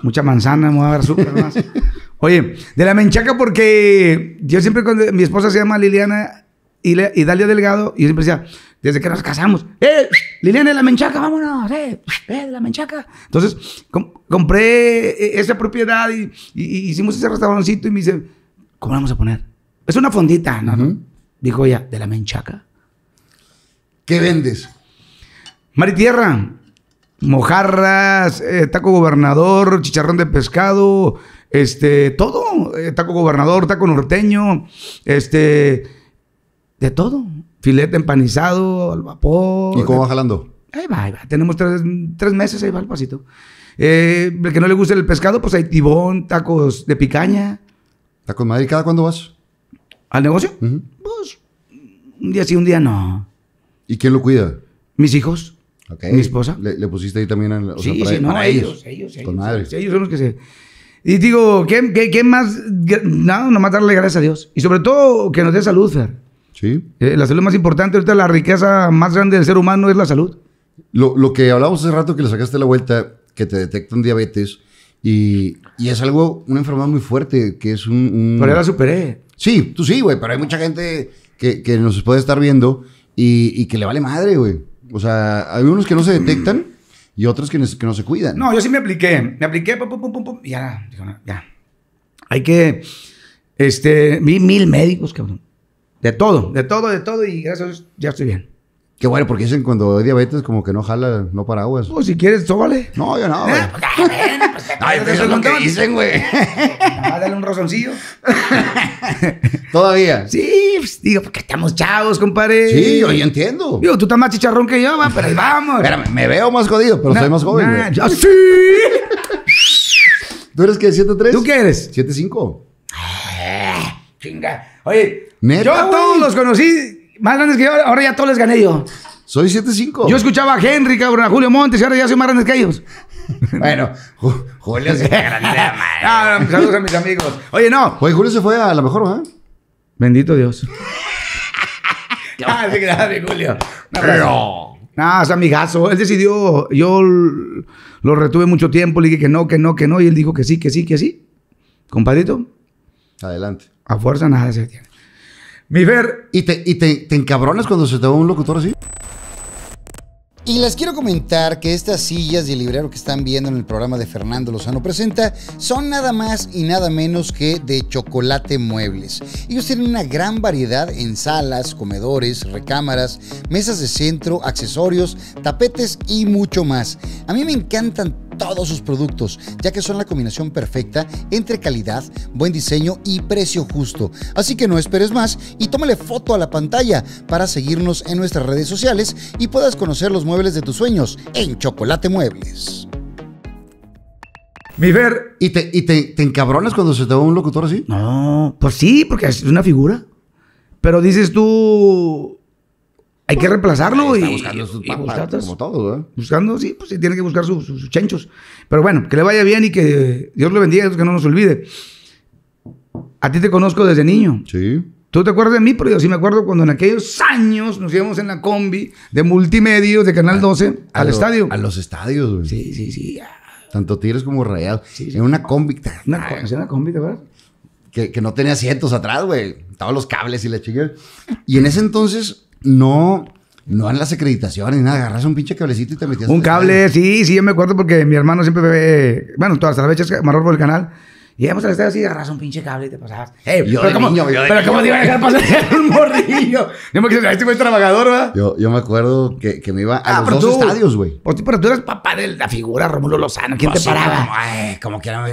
mucha manzana, me voy a dar azúcar más. Oye, de la Menchaca porque yo siempre cuando mi esposa se llama Liliana y, le, y Dalia Delgado, y yo siempre decía, desde que nos casamos, ¡eh! Liliana de la Menchaca, vámonos, ¡eh! eh de la Menchaca. Entonces, compré eh, eh, esa propiedad y, hicimos ese restaurancito y me dice, ¿cómo vamos a poner? Es una fondita, ¿no? Dijo ella, ¿de la Menchaca? ¿Qué vendes? Mar y Tierra mojarras, taco gobernador, chicharrón de pescado, este, todo, taco gobernador, taco norteño, este de todo. Filete empanizado, al vapor. ¿Y cómo va jalando? Ahí va, ahí va. Tenemos tres, tres meses, ahí va el pasito. Eh, el que no le guste el pescado, pues hay tibón, tacos de picaña. ¿Tacos ¿Y ¿Cada cuándo vas? ¿Al negocio? Pues un día sí, un día no. ¿Y quién lo cuida? Mis hijos. Mi esposa. Le, pusiste ahí también a sí, sea, para, sí, no, para ellos, ellos, ellos. Con ellos, ellos son los que se... Y digo, ¿qué, qué, más? Nada, no, nomás darle gracias a Dios. Y sobre todo que nos dé salud, Fer. Sí. Eh, la salud más importante, ahorita la riqueza más grande del ser humano es la salud. Lo, que hablábamos hace rato que le sacaste la vuelta, que te detectan diabetes, y, es algo, una enfermedad muy fuerte, que es un... Pero ya la superé. Sí, tú sí, güey, pero hay mucha gente que, nos puede estar viendo y, que le vale madre, güey. O sea, hay unos que no se detectan y otros que, que no se cuidan. No, yo sí me apliqué. Me apliqué, pum, pum, pum, pum, y ya, ya. Hay que... Este, vi mil médicos, cabrón. De todo, de todo, de todo y gracias ya estoy bien. Qué bueno, porque dicen cuando hay diabetes como que no jala, no paraguas. Pues si quieres, vale No, yo no, ah, pues, pues, Ay, pero eso es lo que dicen, güey. Ah, dale un rosoncillo. ¿Todavía? Sí, pues, digo, porque estamos chavos, compadre. Sí, yo, entiendo. Digo, tú estás más chicharrón que yo, pero ahí vamos. Espérame, me veo más jodido, pero soy más joven, güey. sí! ¿Tú eres qué, ¿7-3? ¿Tú qué eres? 7-5. Ah, chinga. Oye, yo a todos los conocí, más grandes que yo, ahora ya todos les gané yo. Soy 7-5. Yo escuchaba a Henry, cabrón, a Julio Montes y ahora ya soy más grande que ellos. bueno, Julio se Ah, pues, saludos a mis amigos. Oye, no. Oye, Julio se fue a la mejor, ¿verdad? Bendito Dios. ah, gracias, Julio. Pero, No, es amigazo. Él decidió, yo lo retuve mucho tiempo, le dije que no, que no, que no, y él dijo que sí, que sí, que sí. Compadrito, Adelante. A fuerza nada se tiene. Mi ver. ¿Y, te, te encabronas cuando se te va un locutor así? Y les quiero comentar que estas sillas de librero que están viendo en el programa de Fernando Lozano Presenta son nada más y nada menos que de chocolate muebles. Ellos tienen una gran variedad en salas, comedores, recámaras, mesas de centro, accesorios, tapetes y mucho más. A mí me encantan todos sus productos, ya que son la combinación perfecta entre calidad, buen diseño y precio justo. Así que no esperes más y tómale foto a la pantalla para seguirnos en nuestras redes sociales y puedas conocer los muebles de tus sueños en Chocolate Muebles. Mi ver. ¿Y, te, te, te encabronas cuando se te va un locutor así? No, pues sí, porque es una figura. Pero dices tú, hay que reemplazarlo y, buscando sus papas, como todo, ¿eh? Buscando, sí, pues tiene que buscar sus, sus, chenchos. Pero bueno, que le vaya bien y que Dios lo bendiga, que no nos olvide. A ti te conozco desde niño. Sí. Tú te acuerdas de mí, pero yo sí me acuerdo cuando en aquellos años nos íbamos en la combi de multimedios de Canal 12 al estadio. a los estadios, güey. Sí, sí, sí. Tanto tires como Rayados. Sí, sí. En una combi. Una, en una combi, ¿te acuerdas? Que, que no tenía asientos atrás, güey. Estaban los cables y la chiquilla. Y en ese entonces no... No en las acreditaciones, nada, agarras un pinche cablecito y te metías. Un cable, sí, sí, yo me acuerdo porque mi hermano siempre ve, bueno, todas las veces, Marrón por el canal, y íbamos al estadio así, agarras un pinche cable y te pasabas. pero cómo, niño, pero te iba a dejar pasar un morrillo. Yo me este trabajador, ¿verdad? Yo, me acuerdo que, me iba a ah, los dos estadios, güey. Pero tú eras papá de la figura Romulo Lozano. ¿Quién te paraba? Eh, como, que era,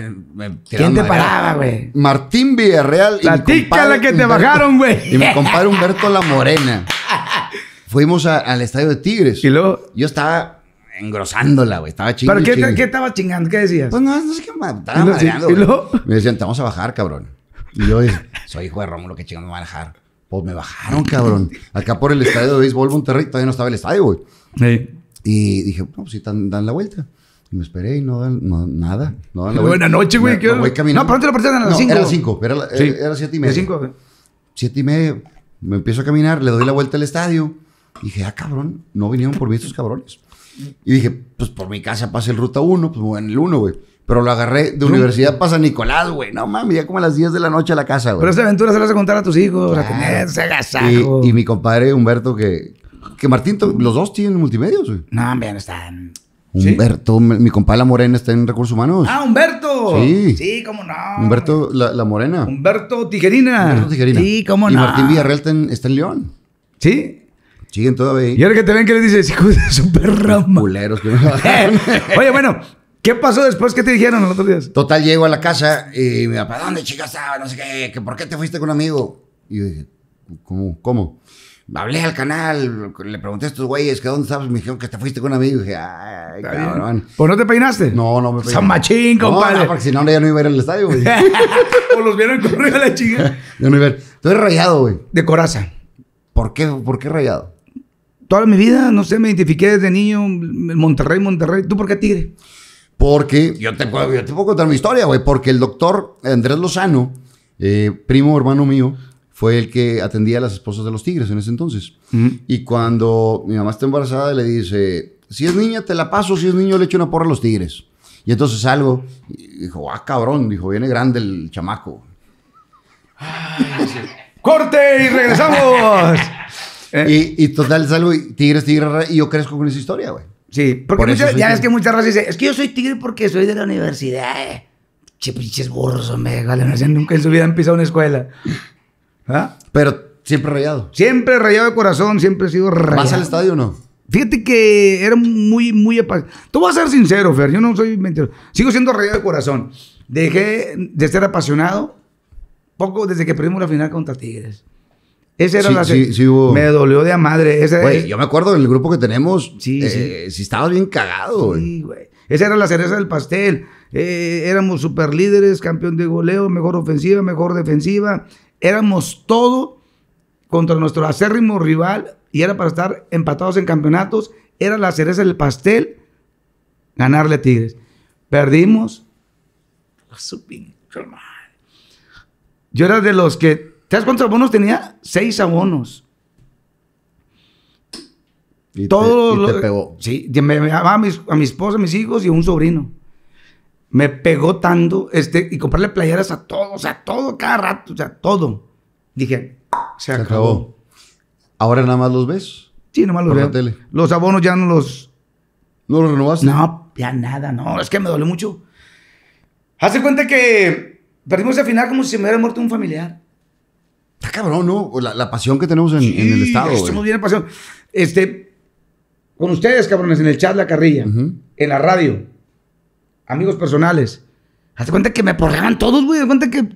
¿Quién te paraba, güey? Martín Villarreal. La tica la que te bajaron, güey. Y mi compadre Humberto La Morena. Fuimos al estadio de Tigres. Y luego. Yo estaba engrosándola, güey. Estaba chingando. ¿Pero qué, qué, estaba chingando? ¿Qué decías? Pues no, no sé qué me estaba mareando, Me decían, te vamos a bajar, cabrón. Y yo, eh, soy hijo de Rómulo, que chingando me va a bajar. Pues me bajaron, cabrón. Acá por el estadio de béisbol Monterrey todavía no estaba el estadio, güey. Sí. Y dije, no, pues sí, dan, la vuelta. Y me esperé y no dan nada. No dan la Buena noche, güey. Me, voy caminando. No, pero antes la partida a las 5. No, era las 5. Era, las sí. siete y media. Siete y media. Me empiezo a caminar, le doy la vuelta al estadio. dije, ah, cabrón, no vinieron por mí estos cabrones. Y dije, pues por mi casa pasa el ruta 1, pues voy en el 1, güey. Pero lo agarré de universidad pasa San Nicolás, güey. No mames, ya como a las 10 de la noche a la casa, güey. Pero esa aventura se la vas a contar a tus hijos, se Y, mi compadre Humberto, que, que Martín, los dos tienen multimedios, güey. No, bien, están. Humberto, mi compadre La Morena está en Recursos Humanos. ¡Ah, Humberto! Sí. Sí, cómo no. Humberto la, Morena. Humberto Tijerina. Humberto Tijerina. Sí, cómo no. Y Martín Villarreal está en, está en León. ¿Sí? Siguen todavía Y ahora que te ven, ¿qué les dices? Hijo de su eh, Oye, bueno, ¿Qué pasó después? ¿Qué te dijeron los otros días? Total, llego a la casa y me ¿para ¿dónde chica estaba? No sé qué, que ¿por qué te fuiste con un amigo? Y yo dije, ¿cómo? ¿Cómo? Hablé al canal, le pregunté a estos güeyes que dónde estabas, me dijeron que te fuiste con un amigo. Y dije, ay, cabrón. ¿Pues no te peinaste? No, no me peiné. Son machín, compadre. No, no, porque si no, ya no iba a ir al estadio, güey. o los vieron corriendo a la chica. yo no iba a ir. Estoy rayado, güey. De coraza. ¿Por qué, ¿Por qué rayado? toda mi vida, no sé, me identifiqué desde niño, Monterrey, Monterrey. ¿Tú por qué Tigre? Porque, yo te puedo, contar mi historia, güey, porque el doctor Andrés Lozano, eh, primo hermano mío, fue el que atendía a las esposas de los tigres en ese entonces. Y cuando mi mamá está embarazada, le dice, si es niña, te la paso, si es niño, le echo una porra a los tigres. Y entonces salgo, y dijo, ah, cabrón, dijo, viene grande el chamaco. ¡Corte y regresamos! Eh. Y, total salgo y tigres, tigres, y yo crezco con esa historia, güey. Sí, porque muchas, ya ves que muchas razas dicen, es que yo soy tigre porque soy de la universidad. Che, pinches burros, hombre, nunca en su vida han pisado una escuela. ¿Ah? Pero siempre rayado. Siempre rayado de corazón, siempre he sido rayado. ¿Vas al estadio o no? Fíjate que era muy, muy apasionado. Tú vas a ser sincero, Fer, yo no soy mentiroso. Sigo siendo rayado de corazón. Dejé de ser apasionado poco desde que perdimos la final contra Tigres era sí, la sí, hubo... Me dolió de a madre. yo me acuerdo del grupo que tenemos. Sí, eh, Si estaba bien cagado, Sí, güey. Esa era la cereza del pastel. Eh, éramos super líderes, campeón de goleo, mejor ofensiva, mejor defensiva. Éramos todo contra nuestro acérrimo rival y era para estar empatados en campeonatos. Era la cereza del pastel ganarle a Tigres. Perdimos. Yo era de los que ¿Sabes cuántos abonos tenía? Seis abonos. Y Todos te, y te pegó. Sí, me, llamaba a, mis, a mi esposa, a mis hijos y a un sobrino. Me pegó tanto este, y comprarle playeras a todos, a todo, cada rato, o sea, todo. Dije, se, acabó. ¿Ahora nada más los ves? Sí, nada más los Por Los abonos ya no los... ¿No los renovaste? No, ya nada, no. Es que me dolió mucho. Hace cuenta que perdimos al final como si me hubiera muerto un familiar cabrón, ¿no? La, pasión que tenemos en, en el Estado. Estamos bien en pasión. Este, con ustedes, cabrones, en el chat La Carrilla, en la radio, amigos personales. Hazte cuenta que me porreaban todos, güey. Hazte cuenta que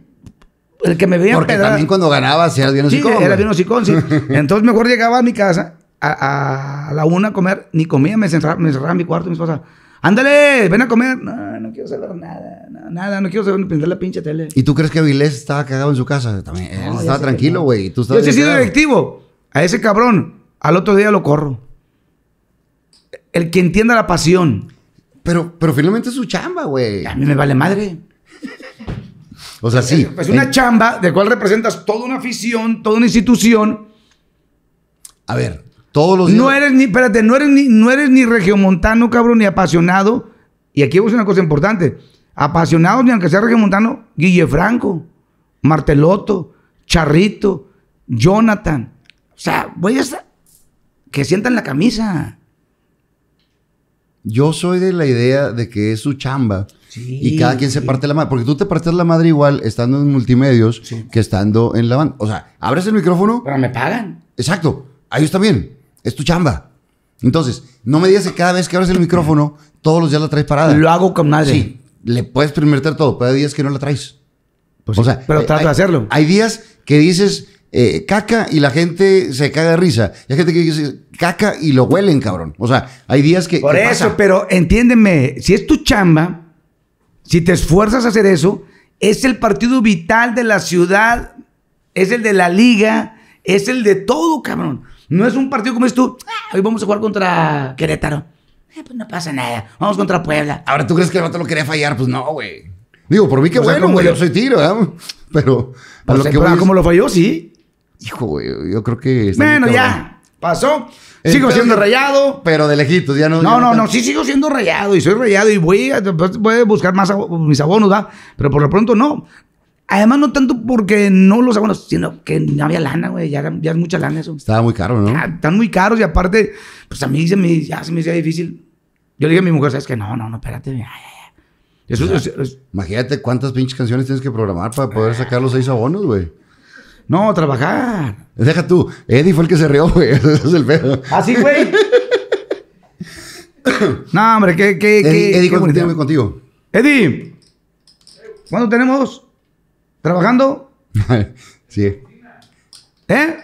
el que me veía Porque también cuando ganabas eras bien hocicón. Sí, era bien hocicón, sí. Entonces mejor llegaba a mi casa a, la una a comer, ni comía, me cerraba mi cuarto mis cosas ándale, ven a comer. No, no quiero saber nada, nada, no quiero saber ni prender la pinche tele. ¿Y tú crees que Avilés estaba cagado en su casa? También, estaba tranquilo, güey. Yo he sido directivo. A ese cabrón, al otro día lo corro. El que entienda la pasión. Pero, pero finalmente es su chamba, güey. A mí me vale madre. o sea, sí. Es, una chamba de cual representas toda una afición, toda una institución. A ver, todos los días. No eres ni, espérate, no eres ni, no eres ni regiomontano, cabrón, ni apasionado. Y aquí voy a una cosa importante. Apasionados, ni aunque sea regiomontano, Guillefranco, Marteloto, Charrito, Jonathan. O sea, voy a estar... que sientan la camisa. Yo soy de la idea de que es su chamba. y cada quien se parte la madre. Porque tú te partes la madre igual estando en multimedios que estando en la banda. O sea, abres el micrófono. Pero me pagan. Exacto. Ahí está bien. Es tu chamba. Entonces, no me digas que cada vez que abres el micrófono, todos los días la traes parada. Lo hago con nadie. Sí, le puedes permitir todo, pero hay días que no la traes. Pues pero trata de hacerlo. Hay días que dices eh, caca y la gente se caga de risa. hay gente que dice caca y lo huelen, cabrón. O sea, hay días que. Por eso, pero entiéndeme, si es tu chamba, si te esfuerzas a hacer eso, es el partido vital de la ciudad, es el de la liga, es el de todo, cabrón. No es un partido como es tú. Ah, hoy vamos a jugar contra Querétaro. Ah, pues no pasa nada. Vamos contra Puebla. Ahora, ¿tú crees que el vato lo quería fallar? Pues no, güey. Digo, por mí que bueno, güey. Yo soy tiro, ¿verdad? Pero lo pues, ¿Cómo lo falló? Sí. Hijo, güey. Yo creo que... Bueno, ya. Pasó. sigo siendo rayado. Pero de lejitos, ya no. No, no, no, sí sigo siendo rayado y soy rayado y voy a, buscar más mis abonos, ¿verdad? Pero por lo pronto no. Además, no tanto porque no los abonos, sino que no había lana, güey. Ya, ya es mucha lana eso. Estaba muy caro, ¿no? están muy caros y aparte, pues a mí me, ya se me hacía difícil. Yo le dije a mi mujer, ¿sabes qué? No, no, no, espérate. imagínate cuántas pinches canciones tienes que programar para poder sacar los seis abonos, güey. No, trabajar. Deja tú. Eddie fue el que se rió, güey. Ese es el pedo. Así, ¿Ah, güey. no, hombre, qué, qué, Eddie, qué. Eddie, ¿cuánto tiempo contigo? Eddie, ¿cuándo tenemos? ¿Trabajando? sí. ¿Eh?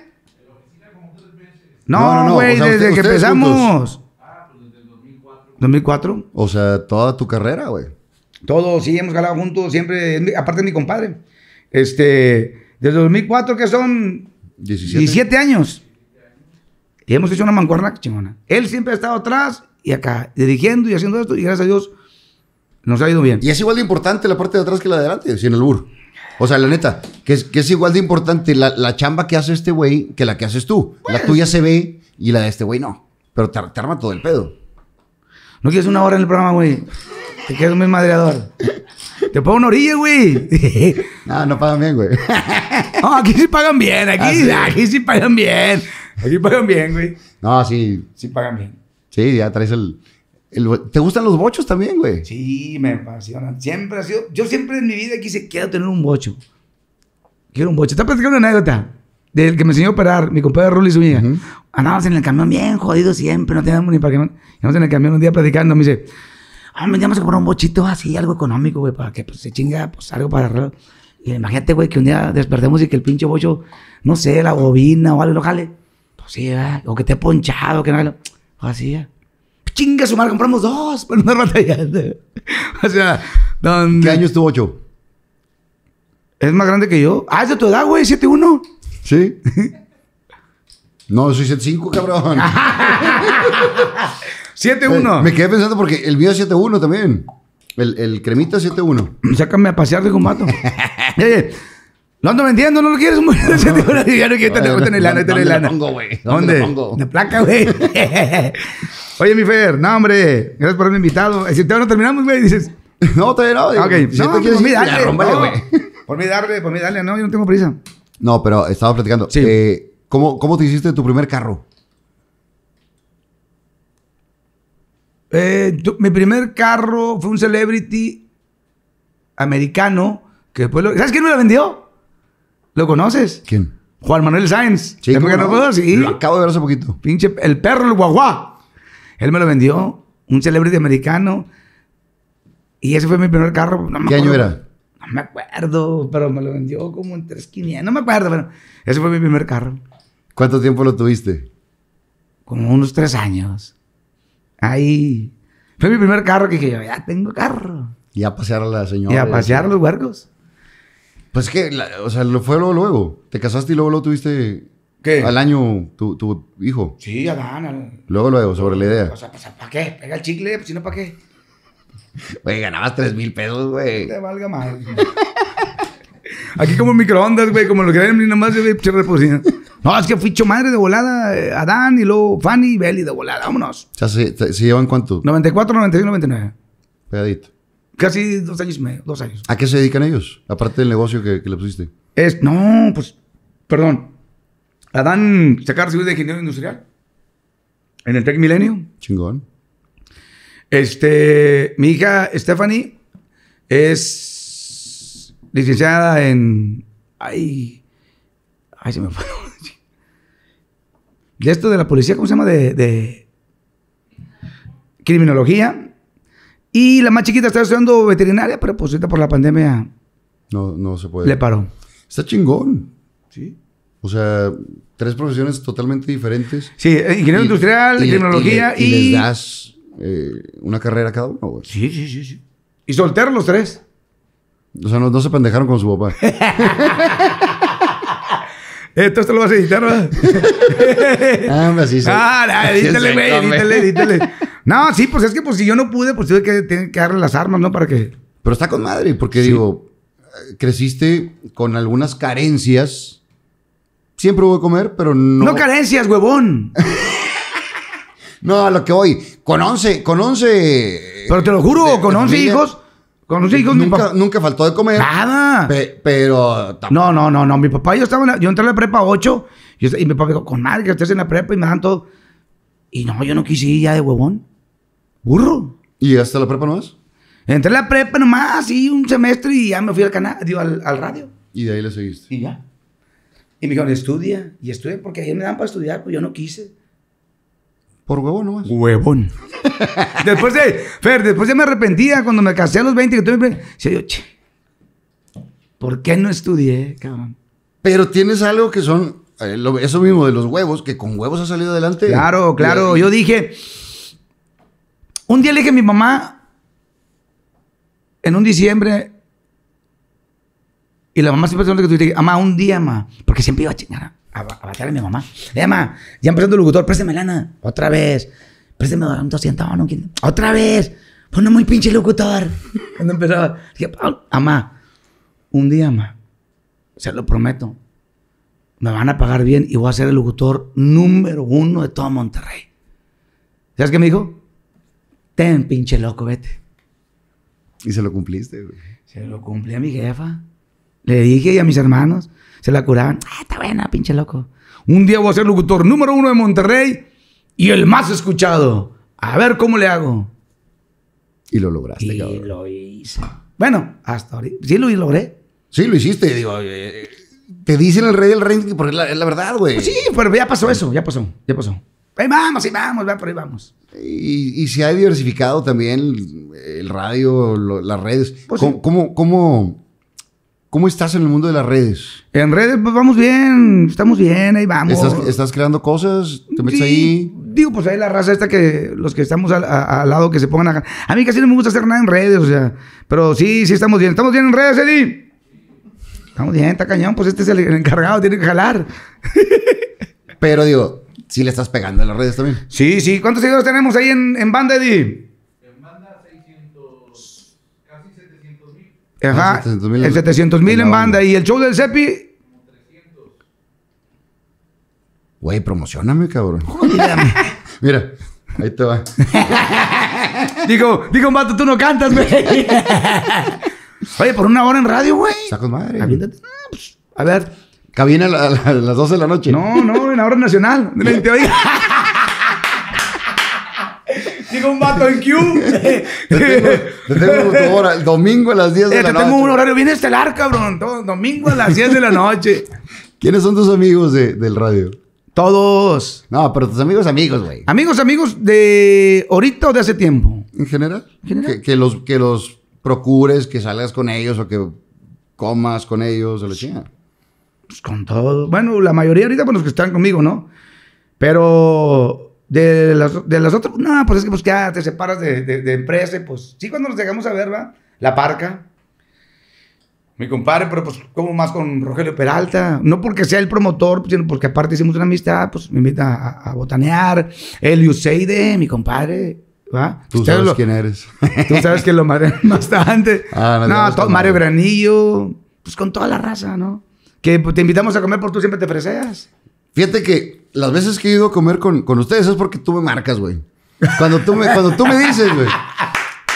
No, no, no, no. desde que empezamos. Ah, pues desde el 2004. 2004. O sea, toda tu carrera, güey. Todos, sí, hemos jalado juntos, siempre, aparte de mi compadre. Este, desde 2004 que son 17, años. Y hemos hecho una mancuerna chingona. Él siempre ha estado atrás y acá, dirigiendo y haciendo esto, y gracias a Dios nos ha ido bien. Y es igual de importante la parte de atrás que la de adelante, si en el burro. O sea, la neta, que es, igual de importante la, la chamba que hace este güey que la que haces tú. La pues. tuya se ve y la de este güey no. Pero te, arma todo el pedo. No quieres una hora en el programa, güey. Te quedas un madreador. Te pago una orilla, güey. no, no pagan bien, güey. no, aquí sí pagan bien. Aquí, ah, aquí sí pagan bien. Aquí pagan bien, güey. No, sí. Sí pagan bien. Sí, ya traes el, ¿Te gustan los bochos también, güey? Sí, me apasionan. Siempre ha sido. Yo siempre en mi vida quise, tener un bocho. Quiero un bocho. Te voy a una anécdota del que me enseñó a operar, mi compadre Rulli y Uh -huh. Andábamos en el camión bien jodido siempre, no teníamos ni para qué. andábamos en el camión un día platicando. Me dice, ah, me a comprar un bochito así, algo económico, güey, para que pues, se chinga, pues algo para arreglar. Y imagínate, güey, que un día despertemos y que el pinche bocho, no sé, la bobina o algo, lo jale. Pues sí, ¿verdad? o que esté ponchado, que no. Así, Chinga su madre, compramos dos para no ya. o sea, ¿dónde? ¿Qué años tuvo Ocho? ¿Es más grande que yo? Ah, es de tu edad, güey, 7-1. Sí. no, soy 7-5, cabrón. 7-1. me quedé pensando porque el mío es 7-1 también. El, el cremita 7-1. Sácame a pasear de combato lo ando vendiendo, no lo quieres. Un no, no, ya no quiero tener lana, tener lana. Pongo, ¿Dónde? ¿Dónde pongo? De placa, güey. Oye, mi Fer, no, hombre. Gracias por haberme invitado. Eh, si todavía no terminamos, güey, dices. No, todavía no. Ok, si no, por mí darle. por mí darle, por mí dale. No, yo no tengo prisa. No, pero estaba platicando. Eh, ¿cómo, ¿Cómo te hiciste tu primer carro? Eh, mi primer carro fue un celebrity americano que después lo, ¿Sabes quién me lo vendió? ¿Lo conoces? ¿Quién? Juan Manuel Sáenz. sí. acabo de ver hace poquito. Pinche, el perro, el guaguá. Él me lo vendió, un celebrity americano. Y ese fue mi primer carro. ¿Qué año era? No me acuerdo, pero me lo vendió como en 3.500. No me acuerdo, pero ese fue mi primer carro. ¿Cuánto tiempo lo tuviste? Como unos tres años. Ahí. Fue mi primer carro que dije ya tengo carro. Y a pasear a la señora. Y a pasear los huercos. Pues es que, o sea, lo fue luego, luego. Te casaste y luego, lo tuviste ¿Qué? al año tu, tu hijo. Sí, Adán. Luego, luego, sobre la idea. O sea, pues, ¿para qué? Pega el chicle, pues si no, ¿para qué? Güey, ganabas 3 mil pesos, güey. Te valga más. Aquí como microondas, güey, como lo que eran nomás, güey, chorre de No, es que fui madre de volada, eh, Adán y luego Fanny y Belly de volada, vámonos. O sea, ¿se, se llevan cuánto? 94, 91, 99. Pegadito. Casi dos años y medio, dos años. ¿A qué se dedican ellos? Aparte del negocio que, le pusiste. Es, no, pues, perdón. Adán se acaba de de ingeniero industrial en el Tech Milenio. Chingón. Este, mi hija Stephanie es licenciada en. Ay, ay, se me fue. De esto de la policía, ¿cómo se llama? De, de criminología. Y la más chiquita está estudiando veterinaria, pero pues ahorita por la pandemia. No, no se puede. Le paró. Está chingón. Sí. O sea, tres profesiones totalmente diferentes. Sí, eh, ingeniero industrial, tecnología y. y, les das eh, una carrera cada uno, Sí, sí, sí, sí. Y solteros los tres. O sea, no, no se pendejaron con su papá. Esto, te lo vas a editar, ¿verdad? ah, así sí Ah, edítele güey, no, sí, pues es que pues si yo no pude, pues tuve que, que darle las armas, ¿no? Para que... Pero está con madre, porque digo, eh, creciste con algunas carencias. Siempre hubo de comer, pero no... No carencias, huevón. no, a lo que voy, con 11, con 11... Pero te lo juro, con 11 hijos... Con 11 hijos, nunca, Nunca faltó de comer. Nada. pero. No, no, no, no. Mi papá, y yo estaba yo entré a la prepa 8. y mi papá dijo, con madre que estés en la prepa y me dan todo. Y no, yo no quise ir ya de huevón burro. ¿Y hasta la prepa nomás? Entré a la prepa nomás, y un semestre y ya me fui al canal, digo, al, radio. Y de ahí le seguiste. Y ya. Y me dijeron, estudia. Y estudia porque ayer me dan para estudiar, pues yo no quise. Por huevo nomás. Huevón. después de, Fer, después ya me arrepentía cuando me casé a los 20 que tuve. Se yo, che, ¿por qué no estudié, cabrón? Pero tienes algo que son, eh, eso mismo de los huevos, que con huevos ha salido adelante. Claro, claro. Yo dije, un día le dije a mi mamá, en un diciembre, y la mamá siempre pregunta que tú mamá, un día, mamá, porque siempre iba a chingar, a, a, a, mi mamá. Le eh, mamá, ya empezando el locutor, préstame lana, otra vez, préstame un 200, no, otra vez, pues muy pinche locutor. Cuando empezaba, dije, mamá, un día, mamá, se lo prometo, me van a pagar bien y voy a ser el locutor número uno de todo Monterrey. ¿Sabes qué me dijo? ten pinche loco, vete. Y se lo cumpliste, güey. Se lo cumplí a mi jefa. Le dije y a mis hermanos. Se la curaban. Ah, está buena, pinche loco. Un día voy a ser locutor número uno de Monterrey y el más escuchado. A ver cómo le hago. Y lo lograste, y lo hice. Bueno, hasta ahorita. Sí lo logré. Sí, lo hiciste. Eh, eh, te dicen el rey del rey porque es la, verdad, güey. Pues sí, pero ya pasó eso. Ya pasó. Ya pasó ahí vamos, ahí vamos, va, por ahí vamos. Y, se ha diversificado también el, radio, las redes. Pues ¿Cómo, cómo, estás en el mundo de las redes? En redes, pues vamos bien, estamos bien, ahí vamos. ¿Estás, creando cosas? ¿Te metes ahí? Digo, pues ahí la raza esta que los que estamos al, lado que se pongan a. A mí casi no me gusta hacer nada en redes, o sea. Pero sí, sí estamos bien. ¿Estamos bien en redes, Eddie? Estamos bien, está cañón. Pues este es el encargado, tiene que jalar. Pero digo, sí le estás pegando en las redes también. Sí, sí. ¿Cuántos seguidores tenemos ahí en, en Banda, Eddie? En Banda, 600, casi 700 mil. Ajá, ah, el 700 mil en, Banda. ¿Y el show del Cepi? Güey, promocioname, cabrón. Mira, ahí te va. digo, digo, mato, tú no cantas, güey. Oye, por una hora en radio, güey. Sacos madre. Ah, pues, a ver, Cabina a, las 12 de la noche. No, no, en la hora nacional. De la Digo un vato en Q. te tengo, hora, el domingo a las 10 de eh, la noche. Te tengo un horario bien estelar, cabrón. domingo a las 10 de la noche. ¿Quiénes son tus amigos de, del radio? Todos. No, pero tus amigos, amigos, güey. Amigos, amigos de ahorita o de hace tiempo. En general. ¿En Que, los, que los procures, que salgas con ellos o que comas con ellos o la chingada pues con todo. Bueno, la mayoría ahorita, pues los que están conmigo, ¿no? Pero de las, de otras, no, pues es que pues ya te separas de, de, empresa, pues sí, cuando nos llegamos a ver, ¿va? La parca. Mi compadre, pero pues como más con Rogelio Peralta, no porque sea el promotor, sino porque aparte hicimos una amistad, pues me invita a, botanear. El Seide, mi compadre, ¿va? Tú sabes quién eres. Tú sabes que lo madre bastante. Ah, no, Mario Granillo, pues con toda la raza, ¿no? que te invitamos a comer, ...porque tú siempre te freseas. Fíjate que las veces que he ido a comer con, con ustedes es porque tú me marcas, güey. Cuando tú me, cuando tú me dices, güey.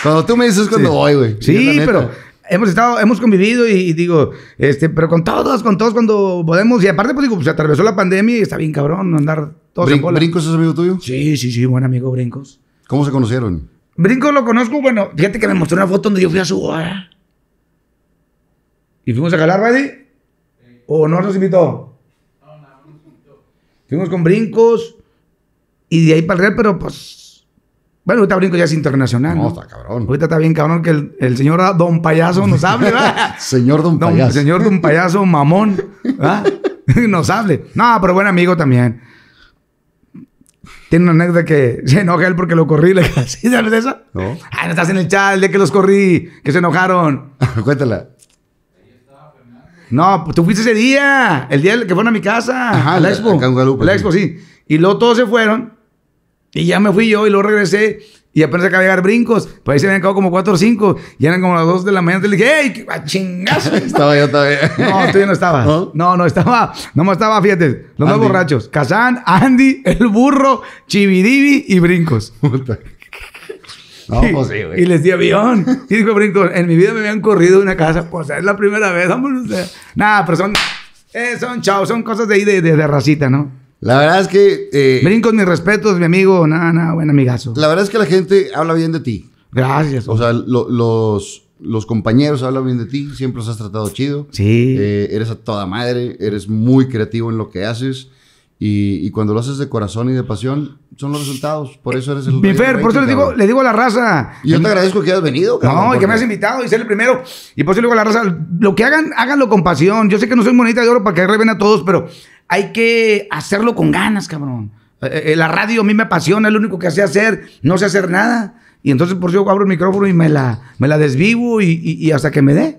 Cuando tú me dices es cuando voy, güey. Sí, pero hemos estado, hemos convivido y, digo, este, pero con todos, con todos cuando podemos. Y aparte, pues digo, pues, se atravesó la pandemia y está bien cabrón andar todos ¿Brincos es amigo tuyo? Sí, sí, sí, buen amigo Brincos. ¿Cómo se conocieron? Brincos lo conozco, bueno, fíjate que me mostró una foto donde yo fui a su Y fuimos a calar, ¿verdad ¿O no nos invitó? No, no, no nos Fuimos con brincos y de ahí para el real, pero pues. Bueno, ahorita brinco ya es internacional. No, está cabrón. Ahorita está bien cabrón que el, señor Don Payaso nos hable, ¿verdad? señor Don, Payaso. señor Don Payaso, mamón, ¿verdad? nos hable. No, pero buen amigo también. Tiene una anécdota que se enoja él porque lo corrí. ¿Sí sabes eso? No. Ah, no estás en el chat de que los corrí, que se enojaron. Cuéntala. No, pues, tú fuiste ese día, el día que fueron a mi casa, Ajá, la expo. la expo, sí. Y luego todos se fueron, y ya me fui yo, y luego regresé, y apenas acabé de dar brincos. Pues ahí se habían acabado como cuatro o cinco, y eran como las dos de la mañana. Y le dije, ¡ey, qué chingazo! estaba yo todavía. no, tú ya no estabas. ¿No? no, estaba, no me estaba, fíjate, los dos borrachos. Kazán, Andy, el burro, Chividivi y brincos sí, pues Y les di avión. Y dijo en mi vida me habían corrido una casa. Pues es la primera vez, vámonos. Nada, pero son, eh, son son cosas de ahí de, racita, ¿no? La verdad es que... Eh, con mis respetos, mi amigo. Nada, nada, buen amigazo. La verdad es que la gente habla bien de ti. Gracias. O sea, los, compañeros hablan bien de ti. Siempre los has tratado chido. Sí. Eh, eres a toda madre. Eres muy creativo en lo que haces. Y, cuando lo haces de corazón y de pasión, son los resultados. Por eso eres el Mi Fer, por eso le digo, le digo a la raza. Y yo te em, agradezco que hayas venido, cabrón. No, y que me has invitado y ser el primero. Y por eso le digo a la raza, lo que hagan, háganlo con pasión. Yo sé que no soy bonita de oro para que reven a todos, pero hay que hacerlo con ganas, cabrón. Eh, eh, eh, la radio a mí me apasiona, es lo único que sé hacer, no sé hacer nada. Y entonces por eso abro el micrófono y me la, me la desvivo y hasta que me dé.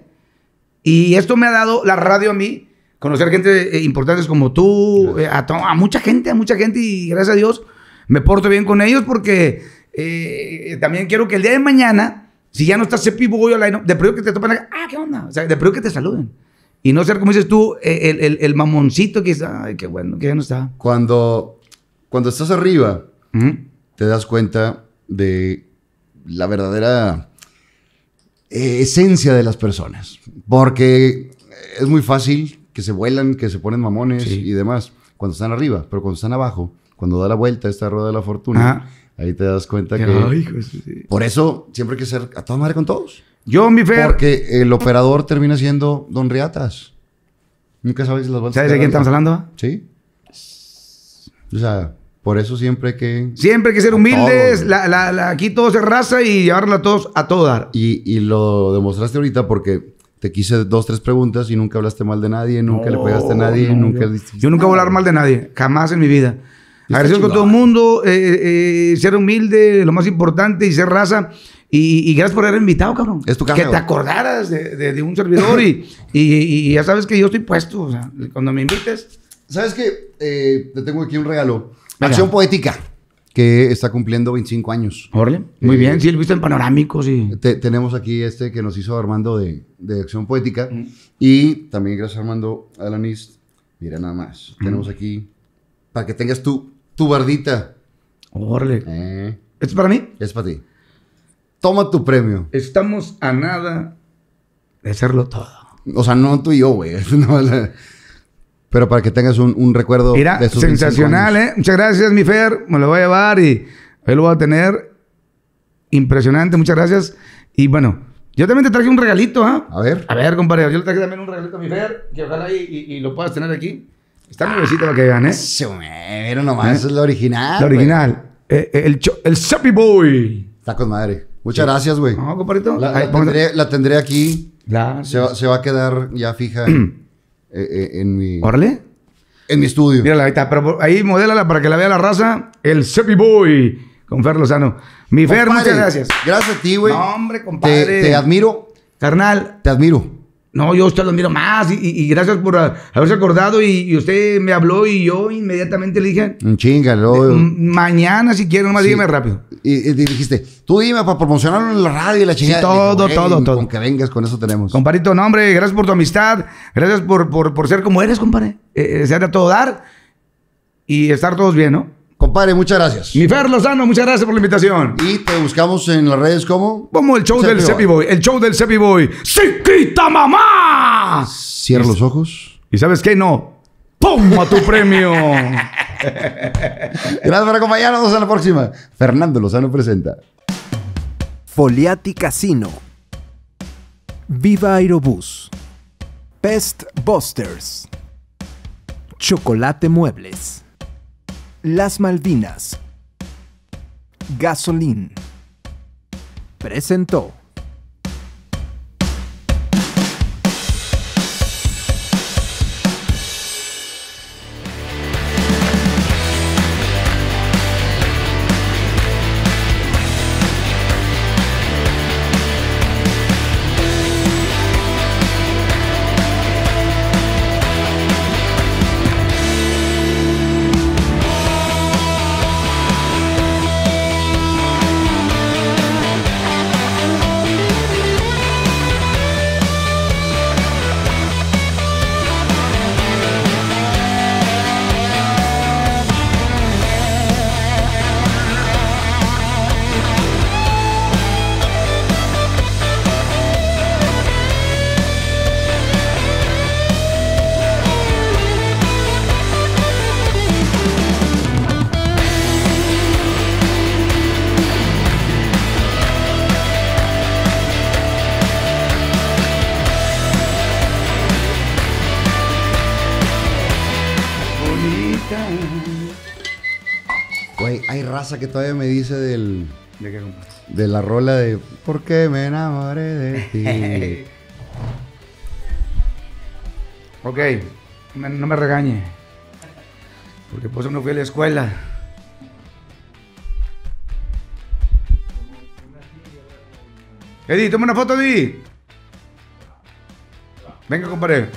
Y esto me ha dado la radio a mí conocer gente eh, importantes como tú, eh, a, mucha gente, a mucha gente y gracias a Dios me porto bien con ellos porque eh, también quiero que el día de mañana, si ya no estás ese pivo de pronto que te topan, ah, ¿qué onda? O sea, de pronto que te saluden. Y no ser, como dices tú, el, el, el mamoncito que está, ay, qué bueno, que ya no está. Cuando, cuando estás arriba, te das cuenta de la verdadera esencia de las personas. Porque es muy fácil que se vuelan, que se ponen mamones y demás, cuando están arriba, pero cuando están abajo, cuando da la vuelta esta rueda de la fortuna, ahí te das cuenta que... Por eso siempre hay que ser a toda madre con todos. Yo, mi fe... Porque el operador termina siendo Don Riatas. Nunca sabes las bolsas. ¿Sabes de quién estamos hablando? Sí. O sea, por eso siempre hay que. Siempre hay que ser humildes. la, aquí todo se raza y llevarla a todos a toda. Y, y lo demostraste ahorita porque te quise dos, tres preguntas y nunca hablaste mal de nadie, nunca le pegaste a nadie, nunca... Yo, yo nunca voy a hablar mal de nadie, jamás en mi vida. Agradecido con todo el mundo, eh, eh, eh, ser humilde, lo más importante, y ser raza. Y, gracias por haber invitado, cabrón. Es tu Que te acordaras de, un servidor y, ya sabes que yo estoy puesto. O sea, cuando me invites... ¿Sabes qué? te tengo aquí un regalo. Acción poética que está cumpliendo 25 años. Orle, muy bien, eh, sí, lo viste en panorámicos y... tenemos aquí este que nos hizo Armando de, Acción Poética mm. y también gracias Armando Alanis, mira nada más, mm. tenemos aquí para que tengas tu, tu bardita. Orle. Eh. ¿Es para mí? Es para ti. Toma tu premio. Estamos a nada de hacerlo todo. O sea, no tú y yo, güey. Pero para que tengas un, un recuerdo de sus sensacional, ¿eh? Muchas gracias, mi Fer. Me lo voy a llevar y ahí lo voy a tener. Impresionante, muchas gracias. Y bueno, yo también te traje un regalito, ¿ah? ¿eh? A ver. A ver, compadre. Yo le traje también un regalito a mi Fer, que ojalá y, y, lo puedas tener aquí. Está muy besito lo que vean, ¿eh? Eso, mero nomás. Eso ¿Eh? es lo original. Lo original. Eh, eh, el, el Boy. Está con madre. Muchas gracias, güey. No, compadrito. La, tendré, aquí. Se, se va a quedar ya fija. Eh, eh, en mi. ¿Órale? En mi estudio. ahí Pero ahí modélala para que la vea la raza. El Seppi Boy con Fer Lozano. Mi Fer, muchas gracias. Gracias a ti, güey. hombre, compadre. te admiro. Carnal. Te admiro. No, yo usted lo miro más y, gracias por haberse acordado y, usted me habló y yo inmediatamente le dije... Chingalo. Mañana si quiere, nomás dígame rápido. Y, dijiste, tú dime para promocionarlo en la radio y la chingada. todo, todo, todo. Con que vengas, con eso tenemos. Comparito, no hombre, gracias por tu amistad, gracias por, por, ser como eres, compadre. Eh, eh de a todo dar y estar todos bien, ¿no? Compadre, muchas gracias. Mi Fer Lozano, muchas gracias por la invitación. Y te buscamos en las redes como. Como el show del Cepi Boy. El show del Boy. mamá! Cierra los ojos. ¿Y sabes qué? No. A tu premio! gracias por acompañarnos. Hasta la próxima. Fernando Lozano presenta. Foliati Casino. Viva Aerobus. Pest Busters. Chocolate Muebles. Las Maldinas Gasolín. Presentó. que todavía me dice del. ¿De qué De la rola de ¿Por qué me enamoré de ti? ok, no, me regañe. Porque por eso no fui a la escuela. Eddie, toma una foto, Eddie. Venga, compadre.